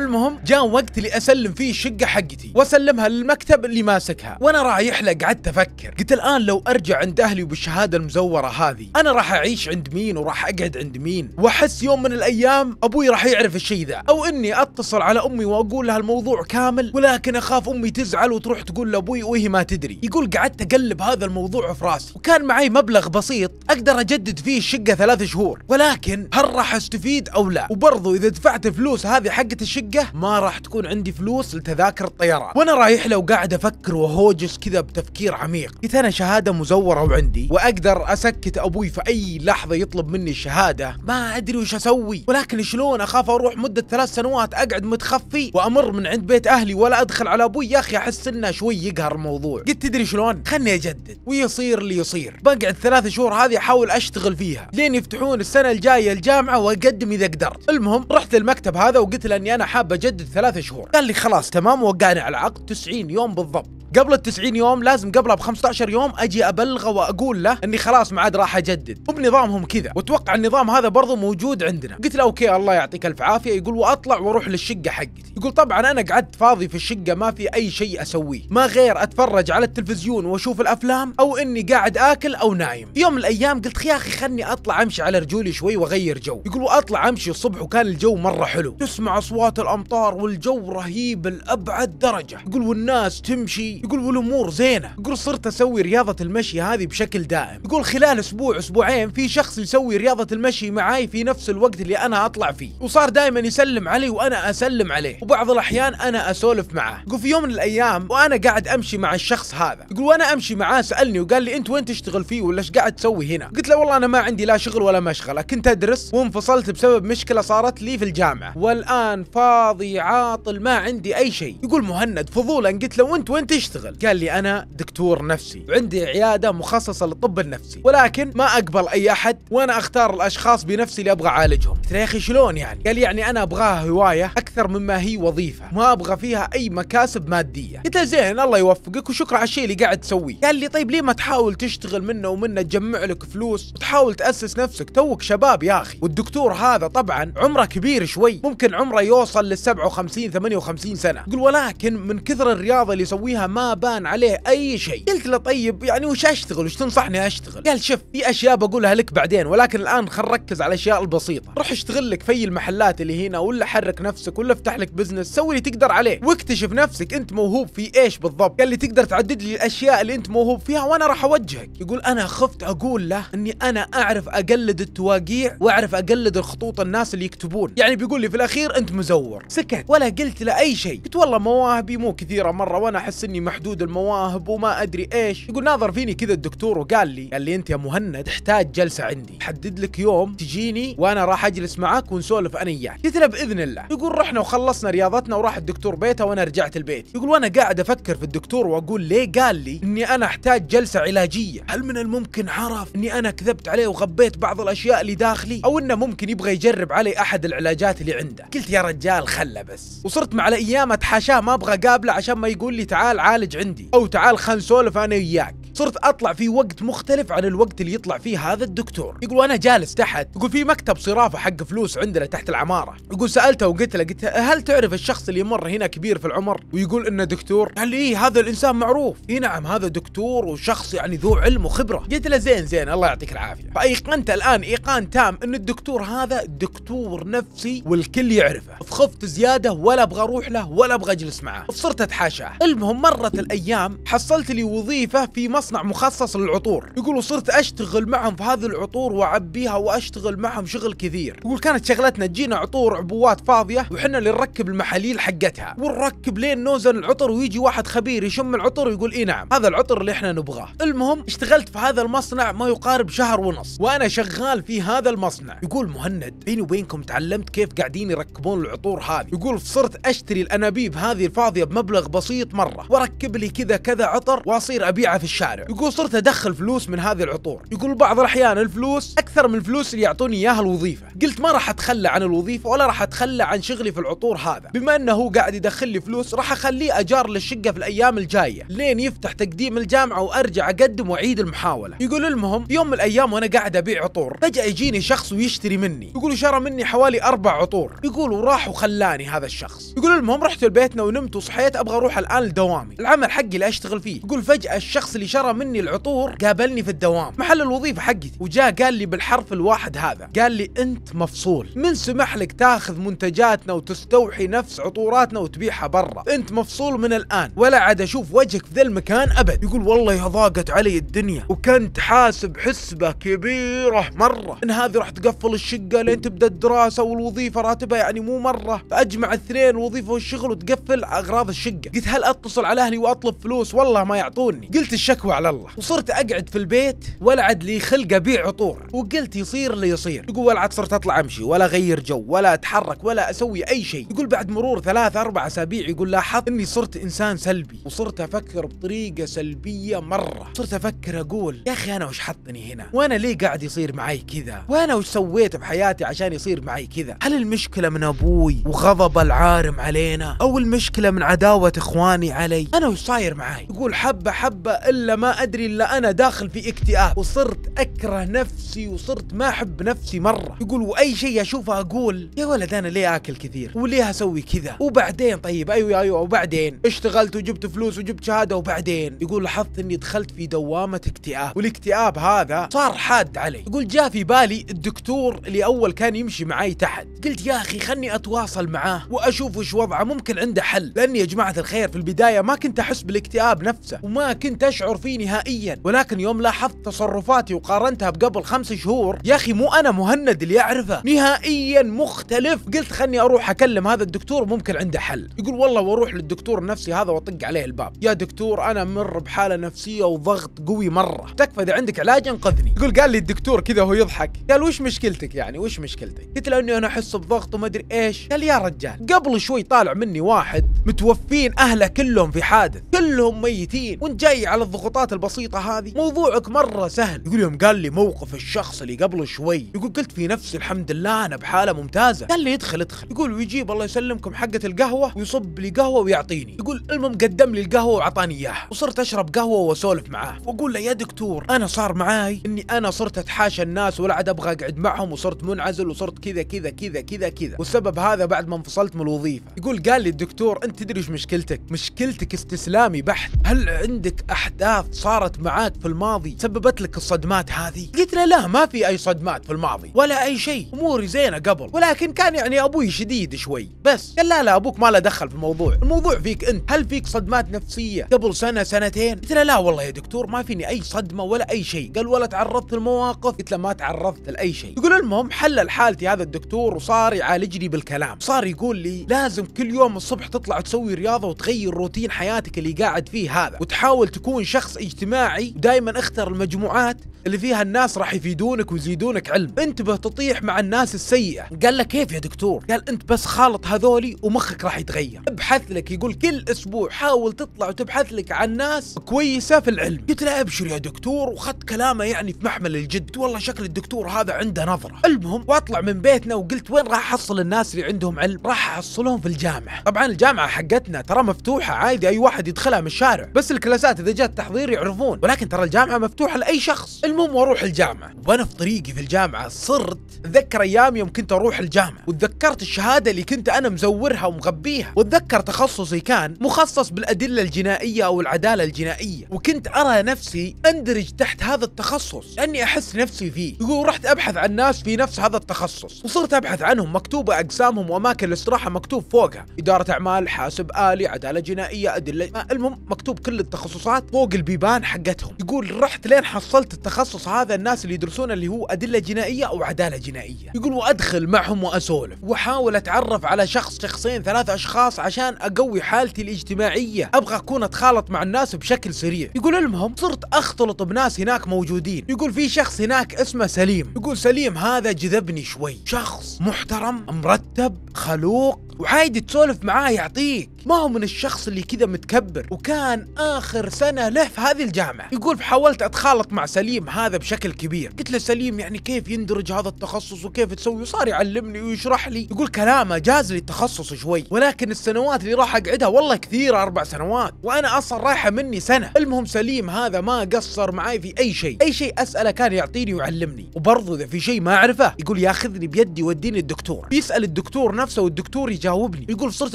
المهم جاء وقت اللي اسلم فيه الشقه حقتي واسلمها للمكتب اللي ماسكها وانا رايح له قعدت افكر قلت الان لو ارجع عند اهلي وبالشهاده المزوره هذه انا راح اعيش عند مين وراح اقعد عند مين واحس يوم من الايام ابوي راح يعرف الشيء ذا او اني اتصل على امي واقول لها الموضوع كامل ولكن اخاف امي تزعل وتروح تقول لابوي وهي ما تدري يقول قعدت اقلب هذا الموضوع في راسي وكان معي مبلغ بسيط اقدر اجدد فيه الشقه ثلاث شهور ولكن هل راح استفيد او لا وبرضو اذا دفعت فلوس هذه حقه الشقه حقه ما راح تكون عندي فلوس لتذاكر الطيران وانا رايح له وقاعد افكر وهوجس كذا بتفكير عميق قلت انا شهاده مزوره وعندي واقدر اسكت ابوي في اي لحظه يطلب مني الشهاده ما ادري وش اسوي ولكن شلون اخاف اروح مده ثلاث سنوات اقعد متخفي وامر من عند بيت اهلي ولا ادخل على ابوي يا اخي احس انه شوي يقهر الموضوع قلت تدري شلون خلني اجدد ويصير اللي يصير بقعد ثلاث شهور هذه احاول اشتغل فيها لين يفتحون السنه الجايه الجامعه واقدم اذا قدرت المهم رحت المكتب هذا وقلت له اني انا حاب اجدد ثلاثة شهور قال لي خلاص تمام وقعنا على عقد 90 يوم بالضبط قبل ال 90 يوم لازم قبلها ب 15 يوم اجي ابلغه واقول له اني خلاص ما عاد راح اجدد وبنظامهم كذا واتوقع النظام هذا برضه موجود عندنا قلت له اوكي الله يعطيك الف عافيه يقول واطلع واروح للشقه حقتي يقول طبعا انا قعدت فاضي في الشقه ما في اي شيء اسويه ما غير اتفرج على التلفزيون واشوف الافلام او اني قاعد اكل او نايم يوم من الايام قلت يا اخي خلني اطلع امشي على رجولي شوي واغير جو يقول واطلع امشي الصبح وكان الجو مره حلو تسمع اصوات الامطار والجو رهيب لابعد درجه يقول والناس تمشي يقول والامور زينه يقول صرت اسوي رياضه المشي هذه بشكل دائم يقول خلال اسبوع اسبوعين في شخص يسوي رياضه المشي معاي في نفس الوقت اللي انا اطلع فيه وصار دائما يسلم علي وانا اسلم عليه وبعض الاحيان انا اسولف معاه يقول في يوم من الايام وانا قاعد امشي مع الشخص هذا يقول وانا امشي معاه سالني وقال لي انت وين تشتغل فيه ولا ايش قاعد تسوي هنا قلت له والله انا ما عندي لا شغل ولا مشغله كنت ادرس وانفصلت بسبب مشكله صارت لي في الجامعه والان فاضي عاطل ما عندي اي شيء يقول مهند فضولا قلت له وانت وين تشتغل اشتغل قال لي انا دكتور نفسي وعندي عياده مخصصه للطب النفسي ولكن ما اقبل اي احد وانا اختار الاشخاص بنفسي اللي ابغى اعالجهم قلت يا اخي شلون يعني قال يعني انا ابغاها هوايه اكثر مما هي وظيفه ما ابغى فيها اي مكاسب ماديه قلت له زين الله يوفقك وشكرا على الشيء اللي قاعد تسويه قال لي طيب ليه ما تحاول تشتغل منه ومنه تجمع لك فلوس وتحاول تاسس نفسك توك شباب يا اخي والدكتور هذا طبعا عمره كبير شوي ممكن عمره يوصل لل 57 58 سنه قل ولكن من كثر الرياضه اللي يسويها ما ما بان عليه اي شيء قلت له طيب يعني وش اشتغل وش تنصحني اشتغل قال شوف في اشياء بقولها لك بعدين ولكن الان خل ركز على الاشياء البسيطه روح اشتغل لك في المحلات اللي هنا ولا حرك نفسك ولا افتح لك بزنس سوي اللي تقدر عليه واكتشف نفسك انت موهوب في ايش بالضبط قال لي تقدر تعدد لي الاشياء اللي انت موهوب فيها وانا راح اوجهك يقول انا خفت اقول له اني انا اعرف اقلد التواقيع واعرف اقلد الخطوط الناس اللي يكتبون يعني بيقول لي في الاخير انت مزور سكت ولا قلت له اي شيء قلت والله مواهبي مو كثيره مره وانا احس اني محدود المواهب وما ادري ايش يقول ناظر فيني كذا الدكتور وقال لي قال لي انت يا مهند تحتاج جلسه عندي حدد لك يوم تجيني وانا راح اجلس معاك ونسولف انا وياك قلت له باذن الله يقول رحنا وخلصنا رياضتنا وراح الدكتور بيته وانا رجعت البيت يقول وانا قاعد افكر في الدكتور واقول ليه قال لي اني انا احتاج جلسه علاجيه هل من الممكن عرف اني انا كذبت عليه وغبيت بعض الاشياء اللي داخلي او انه ممكن يبغى يجرب علي احد العلاجات اللي عنده قلت يا رجال خله بس وصرت مع الايام اتحاشاه ما ابغى اقابله عشان ما يقول لي تعال عال تعالج عندي او تعال خل نسولف انا وياك صرت اطلع في وقت مختلف عن الوقت اللي يطلع فيه هذا الدكتور يقول وانا جالس تحت يقول في مكتب صرافه حق فلوس عندنا تحت العماره يقول سالته وقلت له قلت هل تعرف الشخص اللي يمر هنا كبير في العمر ويقول انه دكتور قال لي إيه هذا الانسان معروف اي نعم هذا دكتور وشخص يعني ذو علم وخبره قلت له زين زين الله يعطيك العافيه فايقنت الان ايقان تام ان الدكتور هذا دكتور نفسي والكل يعرفه فخفت زياده ولا ابغى اروح له ولا ابغى اجلس معاه فصرت اتحاشاه المهم مرت الايام حصلت لي وظيفه في مصر مصنع مخصص للعطور يقول صرت اشتغل معهم في هذه العطور واعبيها واشتغل معهم شغل كثير يقول كانت شغلتنا تجينا عطور عبوات فاضيه وحنا اللي نركب المحاليل حقتها ونركب لين نوزن العطر ويجي واحد خبير يشم العطر ويقول اي نعم هذا العطر اللي احنا نبغاه المهم اشتغلت في هذا المصنع ما يقارب شهر ونص وانا شغال في هذا المصنع يقول مهند بيني وبينكم تعلمت كيف قاعدين يركبون العطور هذه يقول صرت اشتري الانابيب هذه الفاضيه بمبلغ بسيط مره واركب لي كذا كذا عطر واصير ابيعه في الشارع الشارع يقول صرت ادخل فلوس من هذه العطور يقول بعض الاحيان الفلوس اكثر من الفلوس اللي يعطوني اياها الوظيفه قلت ما راح اتخلى عن الوظيفه ولا راح اتخلى عن شغلي في العطور هذا بما انه هو قاعد يدخل لي فلوس راح اخليه اجار للشقه في الايام الجايه لين يفتح تقديم الجامعه وارجع اقدم واعيد المحاوله يقول المهم في يوم من الايام وانا قاعد ابيع عطور فجاه يجيني شخص ويشتري مني يقول شرى مني حوالي اربع عطور يقول وراح وخلاني هذا الشخص يقول المهم رحت لبيتنا ونمت وصحيت ابغى اروح الان لدوامي العمل حقي اللي اشتغل فيه يقول فجاه الشخص اللي شرى اشترى مني العطور قابلني في الدوام محل الوظيفه حقتي وجاء قال لي بالحرف الواحد هذا قال لي انت مفصول من سمح لك تاخذ منتجاتنا وتستوحي نفس عطوراتنا وتبيعها برا انت مفصول من الان ولا عاد اشوف وجهك في ذا المكان ابد يقول والله يا ضاقت علي الدنيا وكنت حاسب حسبه كبيره مره ان هذه راح تقفل الشقه لين تبدا الدراسه والوظيفه راتبها يعني مو مره فاجمع اثنين الوظيفه والشغل وتقفل اغراض الشقه قلت هل اتصل على اهلي واطلب فلوس والله ما يعطوني قلت الشكوى على الله وصرت اقعد في البيت ولا عاد لي خلق ابيع عطور وقلت يصير اللي يصير يقول ولا عاد صرت اطلع امشي ولا اغير جو ولا اتحرك ولا اسوي اي شيء يقول بعد مرور ثلاث اربع اسابيع يقول لاحظت اني صرت انسان سلبي وصرت افكر بطريقه سلبيه مره صرت افكر اقول يا اخي انا وش حطني هنا وانا ليه قاعد يصير معي كذا وانا وش سويت بحياتي عشان يصير معي كذا هل المشكله من ابوي وغضبه العارم علينا او المشكله من عداوه اخواني علي انا وش صاير معي يقول حبه حبه الا ما ادري الا انا داخل في اكتئاب وصرت اكره نفسي وصرت ما احب نفسي مره يقول واي شيء اشوفه اقول يا ولد انا ليه اكل كثير وليه اسوي كذا وبعدين طيب ايوه ايوه وبعدين اشتغلت وجبت فلوس وجبت شهاده وبعدين يقول لاحظت اني دخلت في دوامه اكتئاب والاكتئاب هذا صار حاد علي يقول جاء في بالي الدكتور اللي اول كان يمشي معي تحت قلت يا اخي خلني اتواصل معاه واشوف وش وضعه ممكن عنده حل لاني يا جماعه الخير في البدايه ما كنت احس بالاكتئاب نفسه وما كنت اشعر فيه فيه نهائيا ولكن يوم لاحظت تصرفاتي وقارنتها بقبل خمس شهور يا أخي مو أنا مهند اللي أعرفه نهائيا مختلف قلت خلني أروح أكلم هذا الدكتور ممكن عنده حل يقول والله واروح للدكتور النفسي هذا واطق عليه الباب يا دكتور انا مر بحاله نفسيه وضغط قوي مره تكفى اذا عندك علاج انقذني يقول قال لي الدكتور كذا وهو يضحك قال وش مشكلتك يعني وش مشكلتك قلت له اني انا احس بضغط وما ادري ايش قال يا رجال قبل شوي طالع مني واحد متوفين اهله كلهم في حادث كلهم ميتين وانت جاي على الضغوطات اللقطات البسيطة هذه موضوعك مرة سهل يقول يوم قال لي موقف الشخص اللي قبله شوي يقول قلت في نفسي الحمد لله أنا بحالة ممتازة قال لي ادخل ادخل يقول ويجيب الله يسلمكم حقة القهوة ويصب لي قهوة ويعطيني يقول المهم قدم لي القهوة وعطاني إياها وصرت أشرب قهوة وأسولف معاه وأقول له يا دكتور أنا صار معاي إني أنا صرت أتحاشى الناس ولا عاد أبغى أقعد معهم وصرت منعزل وصرت كذا كذا كذا كذا كذا والسبب هذا بعد ما انفصلت من الوظيفة يقول قال لي الدكتور أنت تدري مشكلتك مشكلتك استسلامي بحت هل عندك أحداث صارت معاك في الماضي سببت لك الصدمات هذه قلت له لا ما في اي صدمات في الماضي ولا اي شيء اموري زينه قبل ولكن كان يعني ابوي شديد شوي بس قال لا لا ابوك ما له دخل في الموضوع الموضوع فيك انت هل فيك صدمات نفسيه قبل سنه سنتين قلت له لا والله يا دكتور ما فيني اي صدمه ولا اي شيء قال ولا تعرضت لمواقف قلت له ما تعرضت لاي شيء يقول المهم حلل حالتي هذا الدكتور وصار يعالجني بالكلام صار يقول لي لازم كل يوم الصبح تطلع تسوي رياضه وتغير روتين حياتك اللي قاعد فيه هذا وتحاول تكون شخص اجتماعي ودائما اختر المجموعات اللي فيها الناس راح يفيدونك ويزيدونك علم انتبه تطيح مع الناس السيئة قال له كيف يا دكتور قال انت بس خالط هذولي ومخك راح يتغير ابحث لك يقول كل اسبوع حاول تطلع وتبحث لك عن ناس كويسة في العلم قلت له ابشر يا دكتور وخذت كلامه يعني في محمل الجد والله شكل الدكتور هذا عنده نظرة المهم واطلع من بيتنا وقلت وين راح احصل الناس اللي عندهم علم راح احصلهم في الجامعة طبعا الجامعة حقتنا ترى مفتوحة عادي اي واحد يدخلها من الشارع بس الكلاسات اذا جت تحضير يعرفون ولكن ترى الجامعة مفتوحة لاي شخص المهم واروح الجامعه وانا في طريقي في الجامعه صرت اتذكر ايام يوم كنت اروح الجامعه وتذكرت الشهاده اللي كنت انا مزورها ومغبيها واتذكر تخصصي كان مخصص بالادله الجنائيه او العداله الجنائيه وكنت ارى نفسي اندرج تحت هذا التخصص لاني احس نفسي فيه يقول رحت ابحث عن ناس في نفس هذا التخصص وصرت ابحث عنهم مكتوبه اقسامهم واماكن الاستراحه مكتوب فوقها اداره اعمال حاسب الي عداله جنائيه ادله المهم مكتوب كل التخصصات فوق البيبان حقتهم يقول رحت لين حصلت التخصص التخصص هذا الناس اللي يدرسون اللي هو ادله جنائيه او عداله جنائيه يقول وادخل معهم واسولف واحاول اتعرف على شخص شخصين ثلاث اشخاص عشان اقوي حالتي الاجتماعيه ابغى اكون اتخالط مع الناس بشكل سريع يقول المهم صرت اختلط بناس هناك موجودين يقول في شخص هناك اسمه سليم يقول سليم هذا جذبني شوي شخص محترم مرتب خلوق وعادي تسولف معاه يعطيك ما هو من الشخص اللي كذا متكبر وكان اخر سنه له في هذه الجامعه يقول حاولت اتخالط مع سليم هذا بشكل كبير قلت له سليم يعني كيف يندرج هذا التخصص وكيف تسوي صار يعلمني ويشرح لي يقول كلامه جاز لي التخصص شوي ولكن السنوات اللي راح اقعدها والله كثيره اربع سنوات وانا اصلا رايحه مني سنه المهم سليم هذا ما قصر معي في اي شيء اي شيء اساله كان يعطيني ويعلمني وبرضه اذا في شيء ما اعرفه يقول ياخذني بيدي يوديني الدكتور يسال الدكتور نفسه والدكتور يجاوب يجاوبني يقول صرت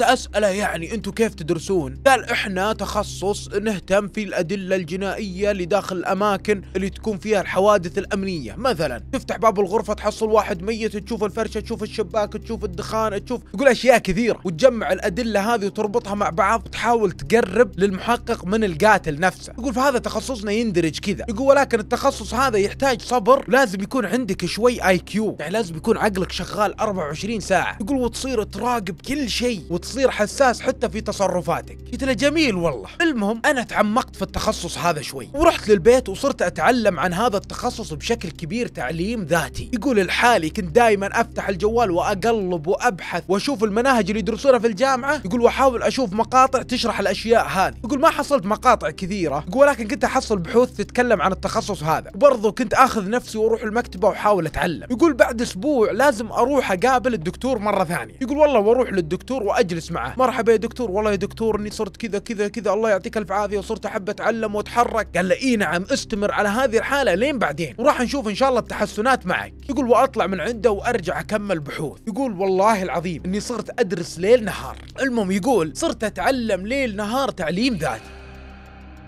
اساله يعني انتم كيف تدرسون قال احنا تخصص نهتم في الادله الجنائيه اللي داخل الاماكن اللي تكون فيها الحوادث الامنيه مثلا تفتح باب الغرفه تحصل واحد ميت تشوف الفرشه تشوف الشباك تشوف الدخان تشوف يقول اشياء كثيره وتجمع الادله هذه وتربطها مع بعض تحاول تقرب للمحقق من القاتل نفسه يقول فهذا تخصصنا يندرج كذا يقول ولكن التخصص هذا يحتاج صبر لازم يكون عندك شوي اي كيو يعني لازم يكون عقلك شغال 24 ساعه يقول وتصير تراقب بكل شيء وتصير حساس حتى في تصرفاتك قلت له جميل والله المهم انا تعمقت في التخصص هذا شوي ورحت للبيت وصرت اتعلم عن هذا التخصص بشكل كبير تعليم ذاتي يقول الحالي كنت دائما افتح الجوال واقلب وابحث واشوف المناهج اللي يدرسونها في الجامعه يقول واحاول اشوف مقاطع تشرح الاشياء هذه يقول ما حصلت مقاطع كثيره يقول ولكن كنت احصل بحوث تتكلم عن التخصص هذا وبرضه كنت اخذ نفسي واروح المكتبه واحاول اتعلم يقول بعد اسبوع لازم اروح اقابل الدكتور مره ثانيه يقول والله واروح اروح للدكتور واجلس معه مرحبا يا دكتور والله يا دكتور اني صرت كذا كذا كذا الله يعطيك الف عافيه وصرت احب اتعلم واتحرك قال له اي نعم استمر على هذه الحاله لين بعدين وراح نشوف ان شاء الله التحسنات معك يقول واطلع من عنده وارجع اكمل بحوث يقول والله العظيم اني صرت ادرس ليل نهار المهم يقول صرت اتعلم ليل نهار تعليم ذاتي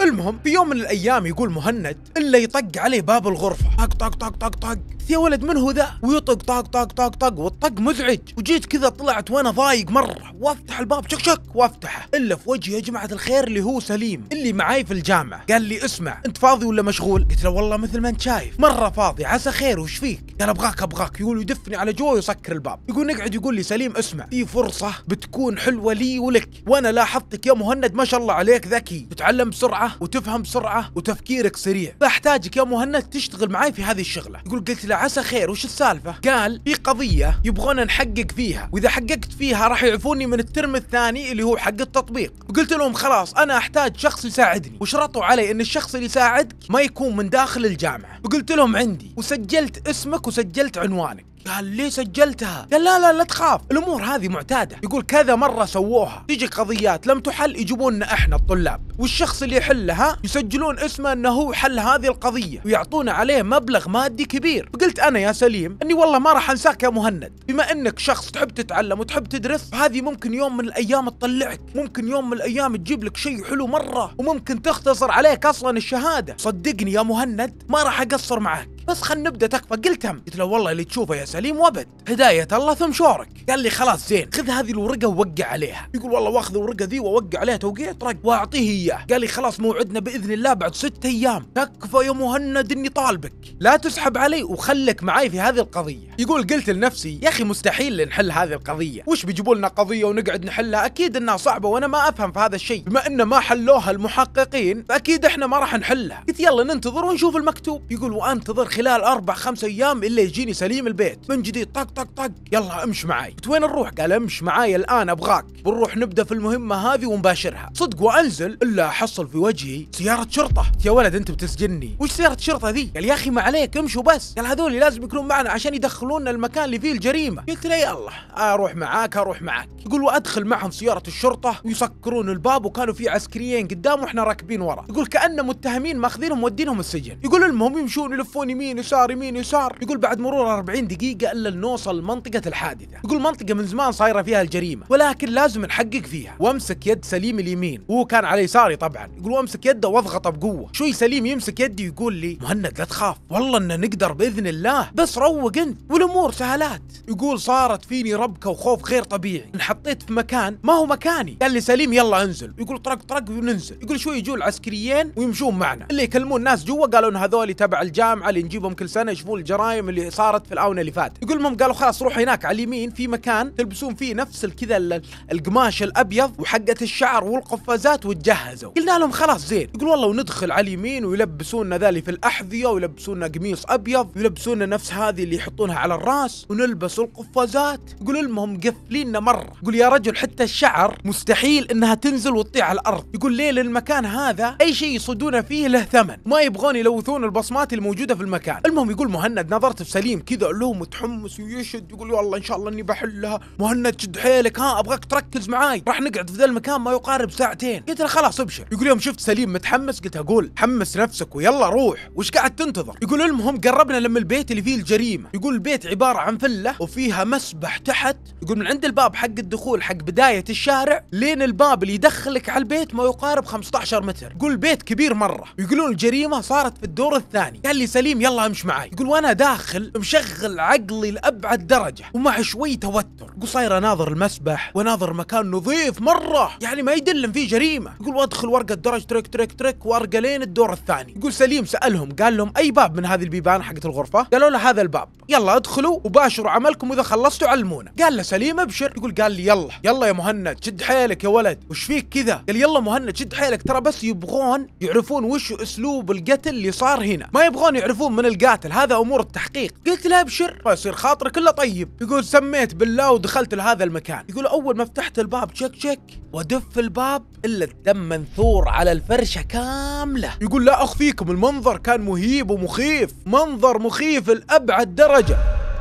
المهم في يوم من الايام يقول مهند الا يطق عليه باب الغرفه طق طق طق طق طق يا ولد من هو ذا ويطق طق طق طق طق والطق مزعج وجيت كذا طلعت وانا ضايق مره وافتح الباب شك شك وافتحه الا في وجهي يا جماعه الخير اللي هو سليم اللي معاي في الجامعه قال لي اسمع انت فاضي ولا مشغول قلت له والله مثل ما انت شايف مره فاضي عسى خير وش فيك قال ابغاك ابغاك يقول يدفني على جوا ويسكر الباب يقول نقعد يقول لي سليم اسمع في فرصه بتكون حلوه لي ولك وانا لاحظتك يا مهند ما شاء الله عليك ذكي تتعلم بسرعه وتفهم بسرعه وتفكيرك سريع فاحتاجك يا مهند تشتغل معاي في هذه الشغله يقول قلت له عسى خير وش السالفه قال في قضيه يبغون نحقق فيها واذا حققت فيها راح يعفوني من الترم الثاني اللي هو حق التطبيق وقلت لهم خلاص انا احتاج شخص يساعدني وشرطوا علي ان الشخص اللي يساعدك ما يكون من داخل الجامعه وقلت لهم عندي وسجلت اسمك وسجلت عنوانك قال ليه سجلتها؟ قال لا لا لا تخاف الامور هذه معتاده يقول كذا مره سووها تيجي قضيات لم تحل يجيبوننا احنا الطلاب والشخص اللي يحلها يسجلون اسمه انه هو حل هذه القضيه ويعطونا عليه مبلغ مادي كبير فقلت انا يا سليم اني والله ما راح انساك يا مهند بما انك شخص تحب تتعلم وتحب تدرس هذه ممكن يوم من الايام تطلعك ممكن يوم من الايام تجيب لك شيء حلو مره وممكن تختصر عليك اصلا الشهاده صدقني يا مهند ما راح اقصر معك بس خل نبدا تكفى قلت قلت له والله اللي تشوفه يا سليم وابد هدايه الله ثم شورك قال لي خلاص زين خذ هذه الورقه ووقع عليها يقول والله واخذ الورقه ذي واوقع عليها توقيع طرق واعطيه اياه قال لي خلاص موعدنا باذن الله بعد ست ايام تكفى يا مهند اني طالبك لا تسحب علي وخلك معي في هذه القضيه يقول قلت لنفسي يا اخي مستحيل نحل هذه القضيه وش بيجيبوا لنا قضيه ونقعد نحلها اكيد انها صعبه وانا ما افهم في هذا الشيء بما انه ما حلوها المحققين فاكيد احنا ما راح نحلها قلت يلا ننتظر ونشوف المكتوب يقول وانتظر خلال اربع خمس ايام الا يجيني سليم البيت من جديد طق طق طق يلا امش معي قلت وين نروح قال امش معي الان ابغاك بنروح نبدا في المهمه هذه ونباشرها صدق وانزل الا احصل في وجهي سياره شرطه يا ولد انت بتسجني وش سياره شرطه ذي قال يا اخي ما عليك امشوا بس قال هذول لازم يكونون معنا عشان يدخلوا ينقلون المكان فيه الجريمه قلت له يلا اروح معاك اروح معاك يقول وادخل معهم سياره الشرطه ويسكرون الباب وكانوا في عسكريين قدام واحنا راكبين ورا يقول كان متهمين ماخذينهم مودينهم السجن يقول المهم يمشون يلفون يمين يسار يمين يسار يقول بعد مرور 40 دقيقه الا نوصل منطقه الحادثه يقول منطقه من زمان صايره فيها الجريمه ولكن لازم نحقق فيها وامسك يد سليم اليمين وهو كان على يساري طبعا يقول وامسك يده واضغطه بقوه شوي سليم يمسك يدي ويقول لي مهند لا تخاف والله ان نقدر باذن الله بس روق انت والامور سهلات يقول صارت فيني ربكه وخوف غير طبيعي انحطيت في مكان ما هو مكاني قال لي سليم يلا انزل يقول طرق طرق وننزل يقول شوي يجوا العسكريين ويمشون معنا اللي يكلمون ناس جوا قالوا ان هذول تبع الجامعه اللي نجيبهم كل سنه يشوفون الجرائم اللي صارت في الاونه اللي فاتت يقول لهم قالوا خلاص روح هناك على اليمين في مكان تلبسون فيه نفس الكذا القماش الابيض وحقه الشعر والقفازات وتجهزوا قلنا لهم خلاص زين يقول والله وندخل على اليمين ويلبسوننا ذا في الاحذيه ويلبسوننا قميص ابيض ويلبسوننا نفس هذه اللي يحطونها على على الراس ونلبس القفازات يقول المهم مقفليننا مره يقول يا رجل حتى الشعر مستحيل انها تنزل وتطيع على الارض يقول ليه للمكان هذا اي شيء يصدونه فيه له ثمن ما يبغون يلوثون البصمات الموجوده في المكان المهم يقول مهند نظرت في سليم كذا له متحمس ويشد يقول والله ان شاء الله اني بحلها مهند شد حيلك ها ابغاك تركز معاي راح نقعد في ذا المكان ما يقارب ساعتين قلت له خلاص ابشر يقول يوم شفت سليم متحمس قلت اقول حمس نفسك ويلا روح وش قاعد تنتظر يقول المهم قربنا لما البيت اللي فيه الجريمه يقول البيت البيت عبارة عن فلة وفيها مسبح تحت يقول من عند الباب حق الدخول حق بداية الشارع لين الباب اللي يدخلك على البيت ما يقارب 15 متر يقول البيت كبير مرة يقولون الجريمة صارت في الدور الثاني قال لي سليم يلا امش معاي يقول وانا داخل مشغل عقلي لأبعد درجة ومع شوي توتر يقول صاير اناظر المسبح واناظر مكان نظيف مرة يعني ما يدلم فيه جريمة يقول وادخل ورقة درج ترك ترك ترك وارقة لين الدور الثاني يقول سليم سألهم قال لهم اي باب من هذه البيبان حقت الغرفة قالوا له هذا الباب يلا ادخل ادخلوا وباشروا عملكم واذا خلصتوا علمونا قال له سليم ابشر يقول قال لي يلا يلا يا مهند شد حيلك يا ولد وش فيك كذا قال يلا مهند شد حيلك ترى بس يبغون يعرفون وش اسلوب القتل اللي صار هنا ما يبغون يعرفون من القاتل هذا امور التحقيق قلت له ابشر يصير خاطرك كله طيب يقول سميت بالله ودخلت لهذا المكان يقول اول ما فتحت الباب شك شك وادف الباب الا الدم منثور على الفرشه كامله يقول لا اخفيكم المنظر كان مهيب ومخيف منظر مخيف لابعد درجه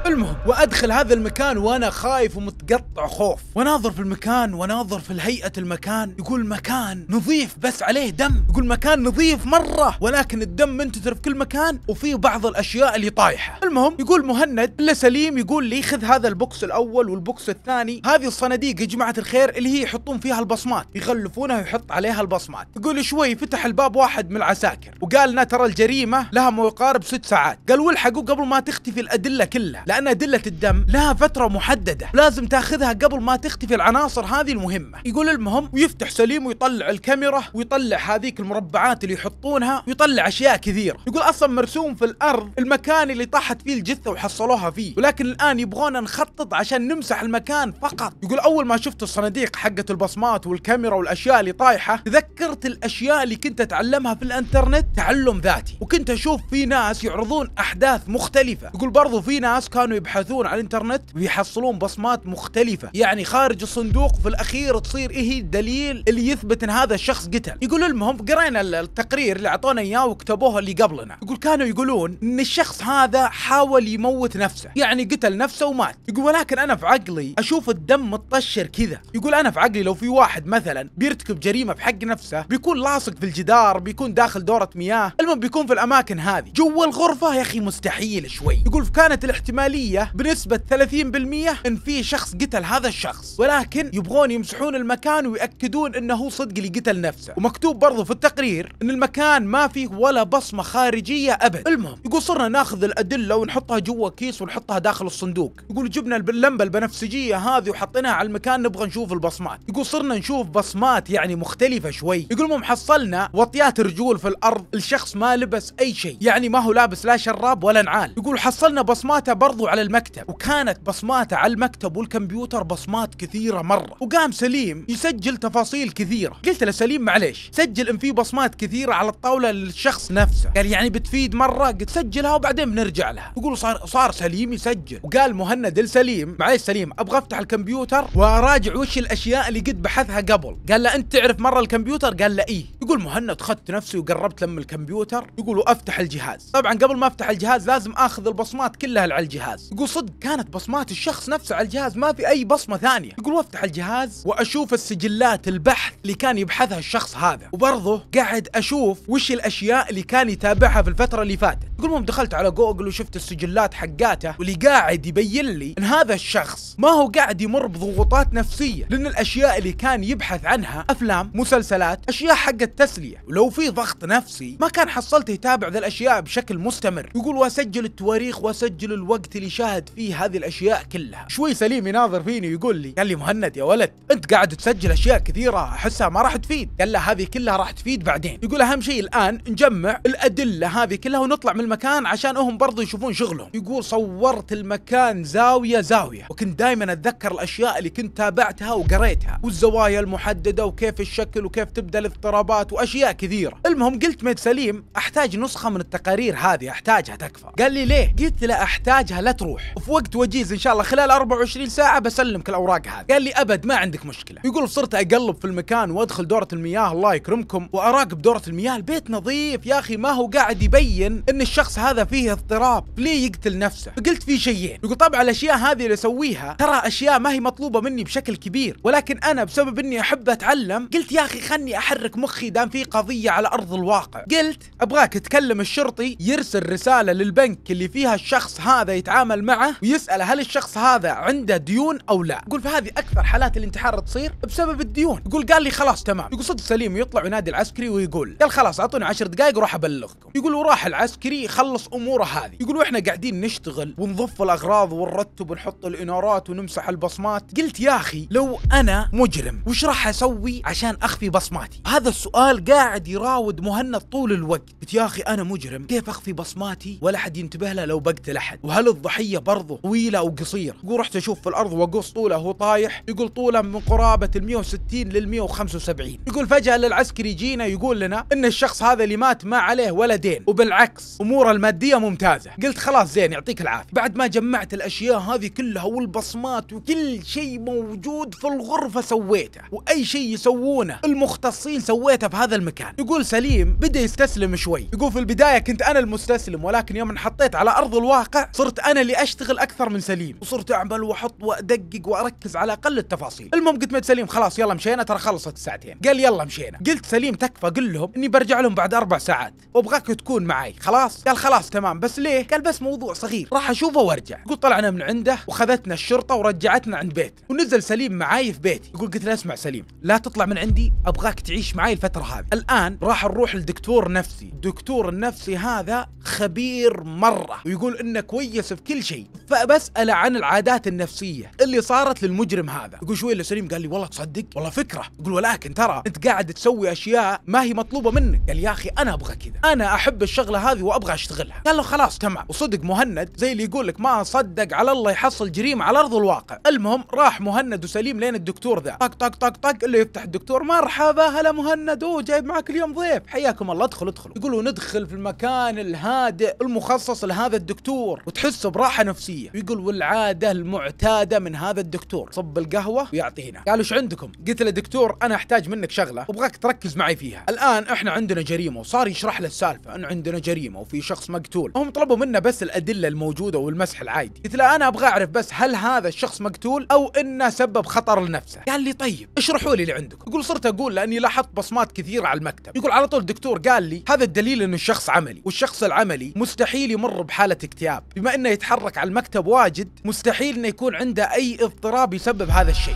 المهم وادخل هذا المكان وانا خايف ومتقطع خوف واناظر في المكان واناظر في هيئه المكان يقول مكان نظيف بس عليه دم يقول مكان نظيف مره ولكن الدم منتثر في كل مكان وفي بعض الاشياء اللي طايحه المهم يقول مهند الا سليم يقول لي خذ هذا البوكس الاول والبوكس الثاني هذه الصناديق يا جماعه الخير اللي هي يحطون فيها البصمات يغلفونها ويحط عليها البصمات يقول شوي فتح الباب واحد من العساكر وقال لنا ترى الجريمه لها ما يقارب ست ساعات قال والحقوا قبل ما تختفي الادله كلها لأن ادله الدم لها فترة محددة لازم تاخذها قبل ما تختفي العناصر هذه المهمة يقول المهم ويفتح سليم ويطلع الكاميرا ويطلع هذيك المربعات اللي يحطونها ويطلع أشياء كثيرة يقول أصلا مرسوم في الأرض المكان اللي طاحت فيه الجثة وحصلوها فيه ولكن الآن يبغونا نخطط عشان نمسح المكان فقط يقول أول ما شفت الصناديق حقة البصمات والكاميرا والأشياء اللي طايحة تذكرت الأشياء اللي كنت أتعلمها في الإنترنت تعلم ذاتي وكنت أشوف في ناس يعرضون أحداث مختلفة يقول برضو في ناس كانوا يبحثون على الانترنت ويحصلون بصمات مختلفة يعني خارج الصندوق في الأخير تصير إيه الدليل اللي يثبت أن هذا الشخص قتل يقول المهم قرينا التقرير اللي أعطونا إياه وكتبوه اللي قبلنا يقول كانوا يقولون أن الشخص هذا حاول يموت نفسه يعني قتل نفسه ومات يقول ولكن أنا في عقلي أشوف الدم متطشر كذا يقول أنا في عقلي لو في واحد مثلا بيرتكب جريمة بحق نفسه بيكون لاصق في الجدار بيكون داخل دورة مياه المهم بيكون في الأماكن هذه جوا الغرفة يا أخي مستحيل شوي يقول كانت الاحتمال احتمالية بنسبة 30% ان في شخص قتل هذا الشخص ولكن يبغون يمسحون المكان ويأكدون انه هو صدق اللي قتل نفسه ومكتوب برضو في التقرير ان المكان ما فيه ولا بصمة خارجية ابد المهم يقول صرنا ناخذ الادلة ونحطها جوا كيس ونحطها داخل الصندوق يقول جبنا اللمبة البنفسجية هذه وحطيناها على المكان نبغى نشوف البصمات يقول صرنا نشوف بصمات يعني مختلفة شوي يقول المهم حصلنا وطيات رجول في الارض الشخص ما لبس اي شيء يعني ما هو لابس لا شراب ولا نعال يقول حصلنا بصماته برضو عضو على المكتب وكانت بصماته على المكتب والكمبيوتر بصمات كثيره مره وقام سليم يسجل تفاصيل كثيره قلت له سليم معليش سجل ان في بصمات كثيره على الطاوله للشخص نفسه قال يعني بتفيد مره قلت سجلها وبعدين بنرجع لها يقول صار صار سليم يسجل وقال مهند لسليم معليش سليم ابغى افتح الكمبيوتر واراجع وش الاشياء اللي قد بحثها قبل قال له انت تعرف مره الكمبيوتر قال له ايه يقول مهند خدت نفسي وقربت لم الكمبيوتر يقول وافتح الجهاز طبعا قبل ما افتح الجهاز لازم اخذ البصمات كلها على الجهاز الجهاز يقول صدق كانت بصمات الشخص نفسه على الجهاز ما في اي بصمه ثانيه يقول وافتح الجهاز واشوف السجلات البحث اللي كان يبحثها الشخص هذا وبرضه قاعد اشوف وش الاشياء اللي كان يتابعها في الفتره اللي فاتت يقول المهم دخلت على جوجل وشفت السجلات حقاته واللي قاعد يبين لي ان هذا الشخص ما هو قاعد يمر بضغوطات نفسيه لان الاشياء اللي كان يبحث عنها افلام مسلسلات اشياء حق التسليه ولو في ضغط نفسي ما كان حصلت يتابع ذا الاشياء بشكل مستمر يقول واسجل التواريخ واسجل الوقت اللي شاهد فيه هذه الاشياء كلها شوي سليم يناظر فيني ويقول لي قال لي مهند يا ولد انت قاعد تسجل اشياء كثيره احسها ما راح تفيد قال له هذه كلها راح تفيد بعدين يقول اهم شيء الان نجمع الادله هذه كلها ونطلع من المكان عشان هم برضو يشوفون شغلهم يقول صورت المكان زاويه زاويه وكنت دائما اتذكر الاشياء اللي كنت تابعتها وقريتها والزوايا المحدده وكيف الشكل وكيف تبدا الاضطرابات واشياء كثيره المهم قلت ميد سليم احتاج نسخه من التقارير هذه احتاجها تكفى قال لي ليه قلت له احتاجها لا تروح وفي وقت وجيز ان شاء الله خلال 24 ساعه بسلمك الاوراق هذه قال لي ابد ما عندك مشكله يقول صرت اقلب في المكان وادخل دوره المياه الله يكرمكم واراقب دوره المياه البيت نظيف يا اخي ما هو قاعد يبين ان الشخص هذا فيه اضطراب ليه يقتل نفسه فقلت في شيئين يقول طبعا الاشياء هذه اللي اسويها ترى اشياء ما هي مطلوبه مني بشكل كبير ولكن انا بسبب اني احب اتعلم قلت يا اخي خلني احرك مخي دام في قضيه على ارض الواقع قلت ابغاك تكلم الشرطي يرسل رساله للبنك اللي فيها الشخص هذا يتعامل يتعامل معه ويسأله هل الشخص هذا عنده ديون أو لا يقول فهذه أكثر حالات الانتحار تصير بسبب الديون يقول قال لي خلاص تمام يقول صدق سليم يطلع ينادي العسكري ويقول قال خلاص أعطوني عشر دقائق وراح أبلغكم يقول وراح العسكري خلص أموره هذه يقول وإحنا قاعدين نشتغل ونضف الأغراض ونرتب ونحط الإنارات ونمسح البصمات قلت يا أخي لو أنا مجرم وش راح أسوي عشان أخفي بصماتي هذا السؤال قاعد يراود مهند طول الوقت قلت يا أخي أنا مجرم كيف أخفي بصماتي ولا حد ينتبه له لو بقتل أحد وهل الض الضحيه برضه طويله او قصيره يقول رحت اشوف في الارض واقص طوله هو طايح يقول طوله من قرابه ال 160 لل 175 يقول فجاه للعسكري يجينا يقول لنا ان الشخص هذا اللي مات ما عليه ولا دين وبالعكس اموره الماديه ممتازه قلت خلاص زين يعطيك العافيه بعد ما جمعت الاشياء هذه كلها والبصمات وكل شيء موجود في الغرفه سويته واي شيء يسوونه المختصين سويته في هذا المكان يقول سليم بدا يستسلم شوي يقول في البدايه كنت انا المستسلم ولكن يوم انحطيت على ارض الواقع صرت انا اللي اشتغل اكثر من سليم وصرت اعمل واحط وادقق واركز على اقل التفاصيل المهم قلت مد سليم خلاص يلا مشينا ترى خلصت الساعتين قال يلا مشينا قلت سليم تكفى قل لهم اني برجع لهم بعد اربع ساعات وابغاك تكون معي خلاص قال خلاص تمام بس ليه قال بس موضوع صغير راح اشوفه وارجع قلت طلعنا من عنده وخذتنا الشرطه ورجعتنا عند بيت ونزل سليم معاي في بيتي يقول قلت له اسمع سليم لا تطلع من عندي ابغاك تعيش معي الفتره هذه الان راح نروح لدكتور نفسي الدكتور النفسي هذا خبير مره ويقول انه كويس في كل شيء فبسأله عن العادات النفسية اللي صارت للمجرم هذا يقول شوي اللي سليم قال لي والله تصدق والله فكرة يقول ولكن ترى أنت قاعد تسوي أشياء ما هي مطلوبة منك قال يا أخي أنا أبغى كذا أنا أحب الشغلة هذه وأبغى أشتغلها قال له خلاص تمام وصدق مهند زي اللي يقول لك ما صدق على الله يحصل جريمة على أرض الواقع المهم راح مهند وسليم لين الدكتور ذا طق طق طق طق اللي يفتح الدكتور مرحبا هلا مهند اوه جايب معك اليوم ضيف حياكم الله ادخل ادخلوا يقولوا ندخل في المكان الهادئ المخصص لهذا الدكتور وتحس براحه نفسيه ويقول والعاده المعتاده من هذا الدكتور صب القهوه ويعطينا قالوا ايش عندكم قلت له دكتور انا احتاج منك شغله وابغاك تركز معي فيها الان احنا عندنا جريمه وصار يشرح له السالفه ان عندنا جريمه وفي شخص مقتول هم طلبوا منا بس الادله الموجوده والمسح العادي قلت له انا ابغى اعرف بس هل هذا الشخص مقتول او انه سبب خطر لنفسه قال لي طيب اشرحوا لي اللي عندكم يقول صرت اقول لاني لاحظت بصمات كثيره على المكتب يقول على طول الدكتور قال لي هذا الدليل انه الشخص عملي والشخص العملي مستحيل يمر بحاله اكتئاب بما انه يتحرك على المكتب واجد مستحيل انه يكون عنده اي اضطراب يسبب هذا الشيء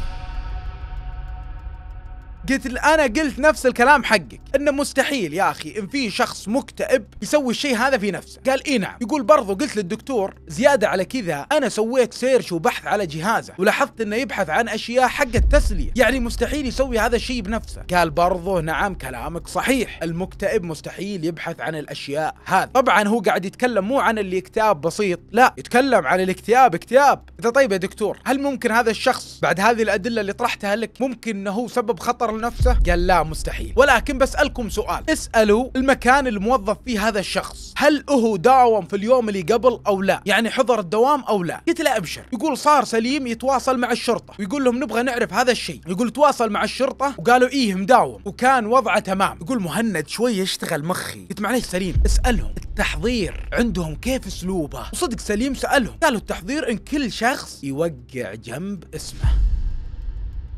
قلت انا قلت نفس الكلام حقك انه مستحيل يا اخي ان في شخص مكتئب يسوي الشيء هذا في نفسه قال اي نعم يقول برضو قلت للدكتور زياده على كذا انا سويت سيرش وبحث على جهازه ولاحظت انه يبحث عن اشياء حق التسليه يعني مستحيل يسوي هذا الشيء بنفسه قال برضو نعم كلامك صحيح المكتئب مستحيل يبحث عن الاشياء هذه طبعا هو قاعد يتكلم مو عن الاكتئاب بسيط لا يتكلم عن الاكتئاب اكتئاب اذا طيب يا دكتور هل ممكن هذا الشخص بعد هذه الادله اللي طرحتها لك ممكن انه هو سبب خطر فكر لنفسه قال لا مستحيل ولكن بسألكم سؤال اسألوا المكان الموظف فيه هذا الشخص هل هو داوم في اليوم اللي قبل أو لا يعني حضر الدوام أو لا قلت له أبشر يقول صار سليم يتواصل مع الشرطة ويقول لهم نبغى نعرف هذا الشيء يقول تواصل مع الشرطة وقالوا إيه مداوم وكان وضعه تمام يقول مهند شوي يشتغل مخي قلت معليش سليم اسألهم التحضير عندهم كيف اسلوبه وصدق سليم سألهم قالوا التحضير ان كل شخص يوقع جنب اسمه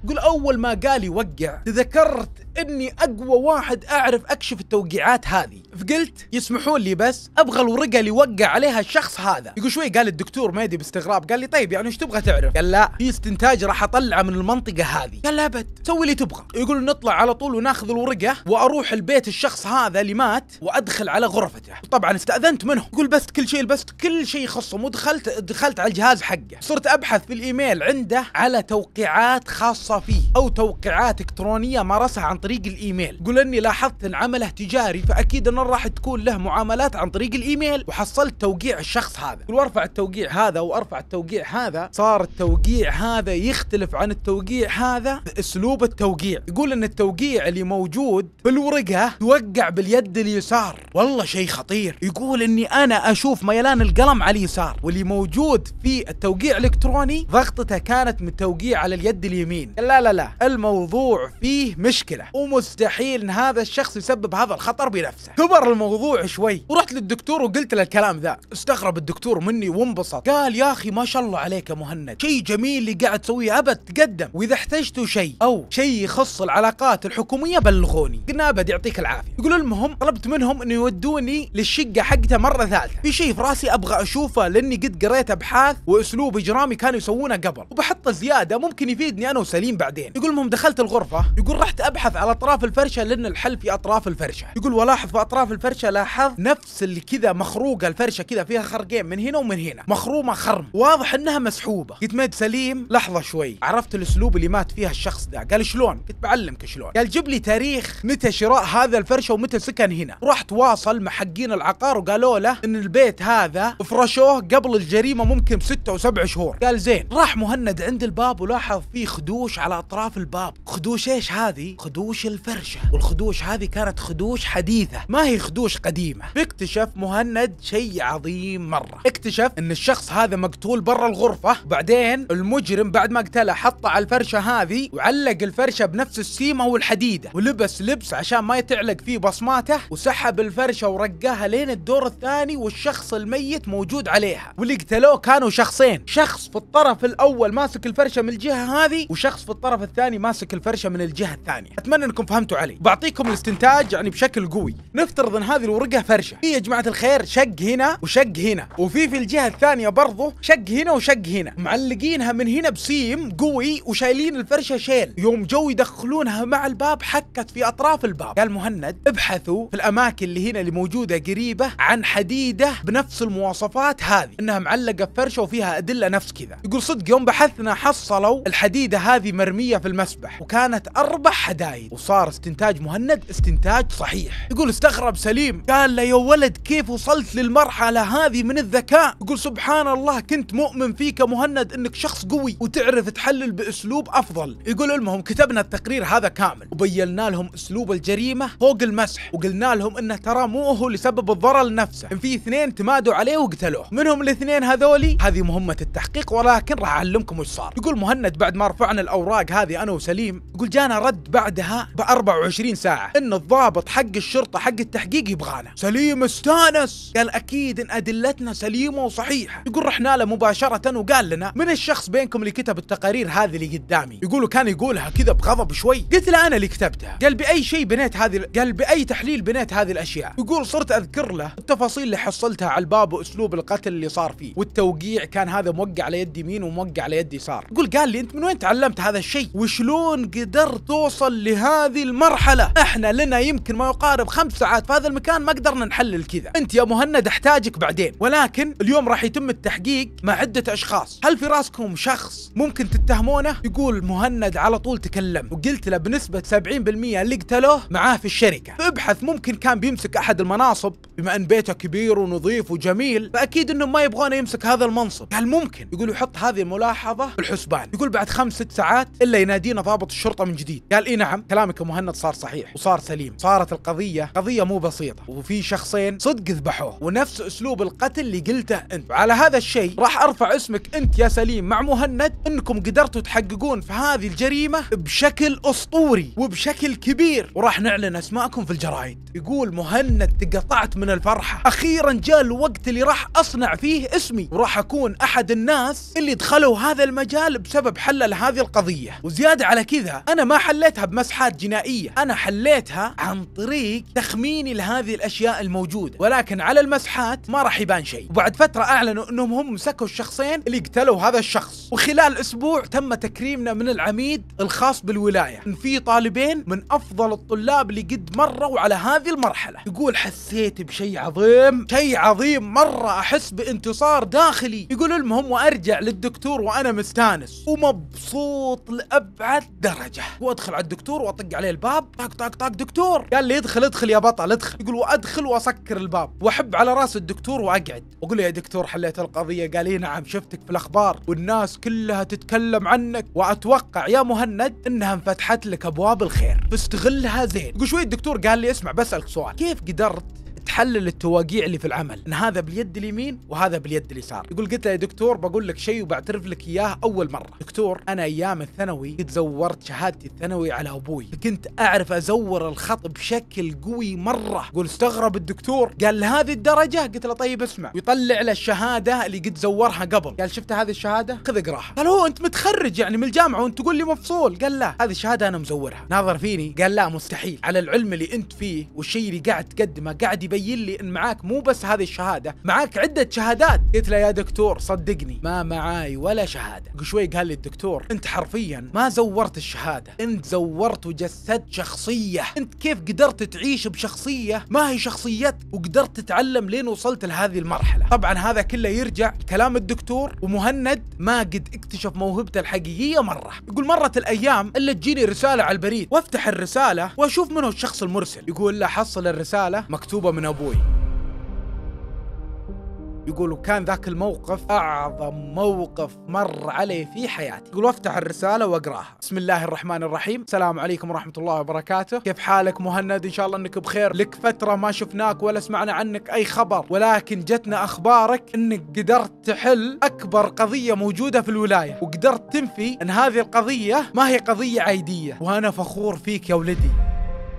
قل أول ما قال يوقع تذكرت اني اقوى واحد اعرف اكشف التوقيعات هذه فقلت يسمحون لي بس ابغى الورقه اللي وقع عليها الشخص هذا يقول شوي قال الدكتور مهدي باستغراب قال لي طيب يعني ايش تبغى تعرف قال لا في استنتاج راح اطلعه من المنطقه هذه قال لا ابد سوي اللي تبغى يقول نطلع على طول وناخذ الورقه واروح البيت الشخص هذا اللي مات وادخل على غرفته طبعا استاذنت منه يقول بس كل شيء بس كل شيء يخصهم ودخلت دخلت على الجهاز حقه صرت ابحث في الايميل عنده على توقيعات خاصه فيه او توقيعات الكترونيه مارسها عن طريق الايميل قل اني لاحظت ان عمله تجاري فاكيد انه راح تكون له معاملات عن طريق الايميل وحصلت توقيع الشخص هذا قل وارفع التوقيع هذا وارفع التوقيع هذا صار التوقيع هذا يختلف عن التوقيع هذا باسلوب التوقيع يقول ان التوقيع اللي موجود في الورقة توقع باليد اليسار والله شيء خطير يقول اني انا اشوف ميلان القلم على اليسار واللي موجود في التوقيع الالكتروني ضغطته كانت من التوقيع على اليد اليمين لا لا لا الموضوع فيه مشكله ومستحيل ان هذا الشخص يسبب هذا الخطر بنفسه كبر الموضوع شوي ورحت للدكتور وقلت له الكلام ذا استغرب الدكتور مني وانبسط قال يا اخي ما شاء الله عليك يا مهند شيء جميل اللي قاعد تسويه ابد تقدم واذا احتجتوا شيء او شيء يخص العلاقات الحكوميه بلغوني قلنا ابد يعطيك العافيه يقولوا المهم طلبت منهم انه يودوني للشقه حقته مره ثالثه في شيء في راسي ابغى اشوفه لاني قد قريت ابحاث واسلوب اجرامي كانوا يسوونه قبل وبحطه زياده ممكن يفيدني انا وسليم بعدين يقول المهم دخلت الغرفه يقول رحت ابحث على اطراف الفرشه لان الحل في اطراف الفرشه يقول ولاحظ في اطراف الفرشه لاحظ نفس اللي كذا مخروقه الفرشه كذا فيها خرقين من هنا ومن هنا مخرومه خرم واضح انها مسحوبه قلت ميد سليم لحظه شوي عرفت الاسلوب اللي مات فيها الشخص ده قال شلون قلت بعلمك شلون قال جيب لي تاريخ متى شراء هذا الفرشه ومتى سكن هنا رحت واصل مع حقين العقار وقالوا له ان البيت هذا فرشوه قبل الجريمه ممكن ستة او سبع شهور قال زين راح مهند عند الباب ولاحظ في خدوش على اطراف الباب خدوش ايش هذه خدوش خدوش الفرشة والخدوش هذه كانت خدوش حديثة ما هي خدوش قديمة فاكتشف مهند شيء عظيم مرة اكتشف ان الشخص هذا مقتول برا الغرفة بعدين المجرم بعد ما قتله حطه على الفرشة هذه وعلق الفرشة بنفس السيمة والحديدة ولبس لبس عشان ما يتعلق فيه بصماته وسحب الفرشة ورقاها لين الدور الثاني والشخص الميت موجود عليها واللي قتلوه كانوا شخصين شخص في الطرف الاول ماسك الفرشة من الجهة هذه وشخص في الطرف الثاني ماسك الفرشة من الجهة الثانية اتمنى اتمنى انكم فهمتوا علي بعطيكم الاستنتاج يعني بشكل قوي نفترض ان هذه الورقه فرشه في إيه يا جماعه الخير شق هنا وشق هنا وفي في الجهه الثانيه برضه شق هنا وشق هنا معلقينها من هنا بسيم قوي وشايلين الفرشه شيل يوم جو يدخلونها مع الباب حكت في اطراف الباب قال مهند ابحثوا في الاماكن اللي هنا اللي موجوده قريبه عن حديده بنفس المواصفات هذه انها معلقه بفرشه وفيها ادله نفس كذا يقول صدق يوم بحثنا حصلوا الحديده هذه مرميه في المسبح وكانت اربع حدايد وصار استنتاج مهند استنتاج صحيح يقول استغرب سليم قال له يا ولد كيف وصلت للمرحلة هذه من الذكاء يقول سبحان الله كنت مؤمن فيك مهند انك شخص قوي وتعرف تحلل باسلوب افضل يقول المهم كتبنا التقرير هذا كامل وبينا لهم اسلوب الجريمة فوق المسح وقلنا لهم انه ترى مو هو اللي سبب الضرر لنفسه ان في اثنين تمادوا عليه وقتلوه منهم الاثنين هذولي هذه مهمة التحقيق ولكن راح اعلمكم وش صار يقول مهند بعد ما رفعنا الاوراق هذه انا وسليم يقول جانا رد بعدها ب 24 ساعه ان الضابط حق الشرطه حق التحقيق يبغانا سليم استانس قال اكيد ان ادلتنا سليمه وصحيحه يقول رحنا له مباشره وقال لنا من الشخص بينكم اللي كتب التقارير هذه اللي قدامي يقولوا كان يقولها كذا بغضب شوي قلت له انا اللي كتبتها قال باي شيء بنيت هذه قال باي تحليل بنيت هذه الاشياء يقول صرت اذكر له التفاصيل اللي حصلتها على الباب واسلوب القتل اللي صار فيه والتوقيع كان هذا موقع على يد يمين وموقع على يد يسار يقول قال لي انت من وين تعلمت هذا الشيء وشلون قدرت توصل لهذا هذه المرحلة احنا لنا يمكن ما يقارب خمس ساعات في هذا المكان ما قدرنا نحلل كذا انت يا مهند احتاجك بعدين ولكن اليوم راح يتم التحقيق مع عدة اشخاص هل في راسكم شخص ممكن تتهمونه يقول مهند على طول تكلم وقلت له بنسبة 70% اللي قتلوه معاه في الشركة فابحث ممكن كان بيمسك احد المناصب بما ان بيته كبير ونظيف وجميل فاكيد انه ما يبغونه يمسك هذا المنصب قال ممكن يقول يحط هذه الملاحظة في الحسبان يقول بعد خمس ست ساعات الا ينادينا ضابط الشرطة من جديد قال اي نعم كلامك يا مهند صار صحيح وصار سليم صارت القضيه قضيه مو بسيطه وفي شخصين صدق ذبحوه ونفس اسلوب القتل اللي قلته انت وعلى هذا الشيء راح ارفع اسمك انت يا سليم مع مهند انكم قدرتوا تحققون في هذه الجريمه بشكل اسطوري وبشكل كبير وراح نعلن اسماءكم في الجرايد يقول مهند تقطعت من الفرحه اخيرا جاء الوقت اللي راح اصنع فيه اسمي وراح اكون احد الناس اللي دخلوا هذا المجال بسبب حل هذه القضيه وزياده على كذا انا ما حليتها بمسحه جناحات جنائية أنا حليتها عن طريق تخميني لهذه الأشياء الموجودة ولكن على المسحات ما راح يبان شيء وبعد فترة أعلنوا أنهم هم مسكوا الشخصين اللي قتلوا هذا الشخص وخلال أسبوع تم تكريمنا من العميد الخاص بالولاية إن في طالبين من أفضل الطلاب اللي قد مروا على هذه المرحلة يقول حسيت بشيء عظيم شيء عظيم مرة أحس بانتصار داخلي يقول المهم وأرجع للدكتور وأنا مستانس ومبسوط لأبعد درجة وأدخل على الدكتور واطق عليه الباب طق طق طق دكتور قال لي ادخل ادخل يا بطل ادخل يقول وادخل واسكر الباب واحب على راس الدكتور واقعد واقول له يا دكتور حليت القضيه قال لي إيه نعم شفتك في الاخبار والناس كلها تتكلم عنك واتوقع يا مهند انها انفتحت لك ابواب الخير فاستغلها زين يقول شوي الدكتور قال لي اسمع بسالك سؤال كيف قدرت تحلل التواقيع اللي في العمل ان هذا باليد اليمين وهذا باليد اليسار يقول قلت له يا دكتور بقول لك شيء وبعترف لك اياه اول مره دكتور انا ايام الثانوي قد زورت شهادتي الثانوي على ابوي كنت اعرف ازور الخط بشكل قوي مره يقول استغرب الدكتور قال لهذه الدرجه قلت له طيب اسمع ويطلع له الشهاده اللي قد زورها قبل قال شفت هذه الشهاده خذ اقراها قال هو انت متخرج يعني من الجامعه وانت تقول لي مفصول قال لا هذه الشهاده انا مزورها ناظر فيني قال لا مستحيل على العلم اللي انت فيه والشيء اللي قاعد تقدمه قاعد يبين لي ان معاك مو بس هذه الشهاده معاك عده شهادات قلت له يا دكتور صدقني ما معاي ولا شهاده شوي قال لي الدكتور انت حرفيا ما زورت الشهاده انت زورت وجسدت شخصيه انت كيف قدرت تعيش بشخصيه ما هي شخصيتك وقدرت تتعلم لين وصلت لهذه المرحله طبعا هذا كله يرجع كلام الدكتور ومهند ما قد اكتشف موهبته الحقيقيه مره يقول مرت الايام الا تجيني رساله على البريد وافتح الرساله واشوف من هو الشخص المرسل يقول لا حصل الرساله مكتوبه من من أبوي يقولوا كان ذاك الموقف أعظم موقف مر علي في حياتي يقول أفتح الرسالة وأقراها بسم الله الرحمن الرحيم السلام عليكم ورحمة الله وبركاته كيف حالك مهند إن شاء الله أنك بخير لك فترة ما شفناك ولا سمعنا عنك أي خبر ولكن جتنا أخبارك أنك قدرت تحل أكبر قضية موجودة في الولاية وقدرت تنفي أن هذه القضية ما هي قضية عادية وأنا فخور فيك يا ولدي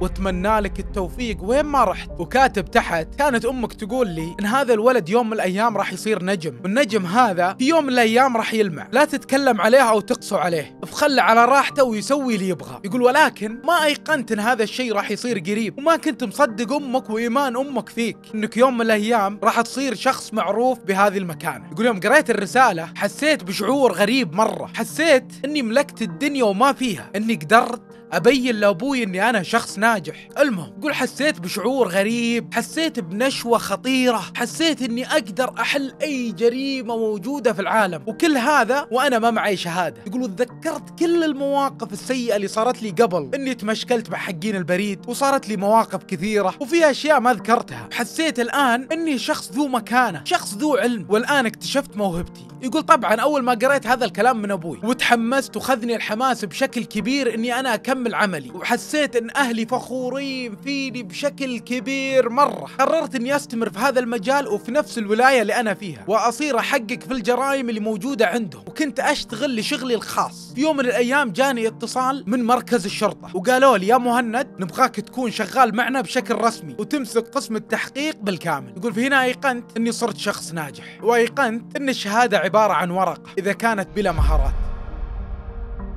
واتمنى لك التوفيق وين ما رحت وكاتب تحت كانت امك تقول لي ان هذا الولد يوم من الايام راح يصير نجم والنجم هذا في يوم من الايام راح يلمع لا تتكلم عليه او تقسو عليه فخله على راحته ويسوي اللي يبغى يقول ولكن ما ايقنت ان هذا الشيء راح يصير قريب وما كنت مصدق امك وايمان امك فيك انك يوم من الايام راح تصير شخص معروف بهذه المكانه يقول يوم قريت الرساله حسيت بشعور غريب مره حسيت اني ملكت الدنيا وما فيها اني قدرت ابين لابوي اني انا شخص ناجح المهم يقول حسيت بشعور غريب حسيت بنشوه خطيره حسيت اني اقدر احل اي جريمه موجوده في العالم وكل هذا وانا ما معي شهاده يقولوا تذكرت كل المواقف السيئه اللي صارت لي قبل اني تمشكلت مع حقين البريد وصارت لي مواقف كثيره وفي اشياء ما ذكرتها حسيت الان اني شخص ذو مكانه شخص ذو علم والان اكتشفت موهبتي يقول طبعا اول ما قريت هذا الكلام من ابوي وتحمست وخذني الحماس بشكل كبير اني انا اكمل الهم عملي وحسيت ان اهلي فخورين فيني بشكل كبير مره قررت اني استمر في هذا المجال وفي نفس الولايه اللي انا فيها واصير احقق في الجرائم اللي موجوده عندهم وكنت اشتغل لشغلي الخاص في يوم من الايام جاني اتصال من مركز الشرطه وقالوا لي يا مهند نبغاك تكون شغال معنا بشكل رسمي وتمسك قسم التحقيق بالكامل يقول في هنا ايقنت اني صرت شخص ناجح وايقنت ان الشهاده عباره عن ورقه اذا كانت بلا مهارات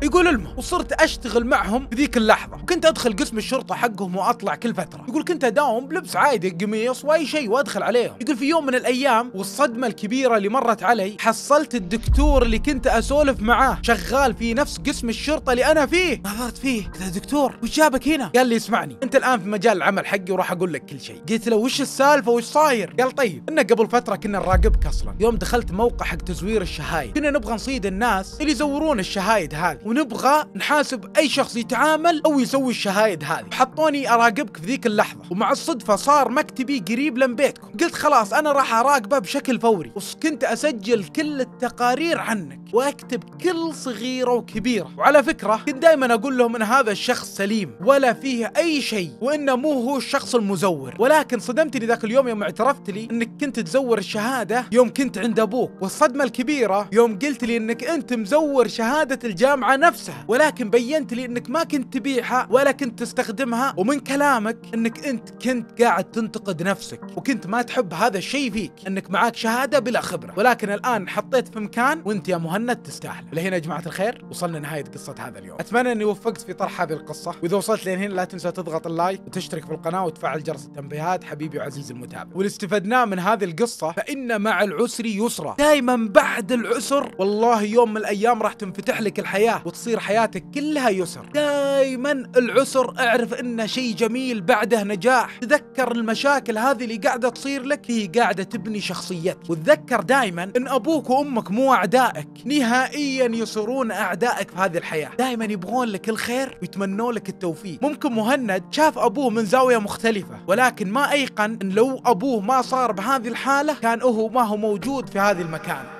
يقول المهم وصرت اشتغل معهم في ذيك اللحظه وكنت ادخل قسم الشرطه حقهم واطلع كل فتره يقول كنت اداوم بلبس عادي قميص واي شيء وادخل عليهم يقول في يوم من الايام والصدمه الكبيره اللي مرت علي حصلت الدكتور اللي كنت اسولف معاه شغال في نفس قسم الشرطه اللي انا فيه نظرت فيه قلت له دكتور وش جابك هنا قال لي اسمعني انت الان في مجال العمل حقي وراح اقول لك كل شيء قلت له وش السالفه وش صاير قال طيب انا قبل فتره كنا نراقبك اصلا يوم دخلت موقع حق تزوير الشهايد كنا نبغى نصيد الناس اللي يزورون الشهايد هذه ونبغى نحاسب اي شخص يتعامل او يسوي الشهايد هذه حطوني اراقبك في ذيك اللحظه ومع الصدفه صار مكتبي قريب لم بيتكم قلت خلاص انا راح اراقبه بشكل فوري وكنت اسجل كل التقارير عنك واكتب كل صغيره وكبيره وعلى فكره كنت دائما اقول لهم ان هذا الشخص سليم ولا فيه اي شيء وانه مو هو الشخص المزور ولكن صدمتني ذاك اليوم يوم اعترفت لي انك كنت تزور الشهاده يوم كنت عند ابوك والصدمه الكبيره يوم قلت لي انك انت مزور شهاده الجامعه نفسها ولكن بينت لي انك ما كنت تبيعها ولا كنت تستخدمها ومن كلامك انك انت كنت قاعد تنتقد نفسك وكنت ما تحب هذا الشيء فيك انك معاك شهاده بلا خبره ولكن الان حطيت في مكان وانت يا مهند تستاهل لهنا يا جماعه الخير وصلنا نهايه قصه هذا اليوم اتمنى اني وفقت في طرح هذه القصه واذا وصلت لين هنا لا تنسى تضغط اللايك وتشترك في القناه وتفعل جرس التنبيهات حبيبي وعزيزي المتابع واللي استفدناه من هذه القصه فان مع العسر يسرا دائما بعد العسر والله يوم من الايام راح تنفتح لك الحياه وتصير حياتك كلها يسر دائما العسر اعرف انه شيء جميل بعده نجاح تذكر المشاكل هذه اللي قاعده تصير لك هي قاعده تبني شخصيتك وتذكر دائما ان ابوك وامك مو اعدائك نهائيا يصيرون اعدائك في هذه الحياه دائما يبغون لك الخير ويتمنون لك التوفيق ممكن مهند شاف ابوه من زاويه مختلفه ولكن ما ايقن ان لو ابوه ما صار بهذه الحاله كان هو ما هو موجود في هذا المكان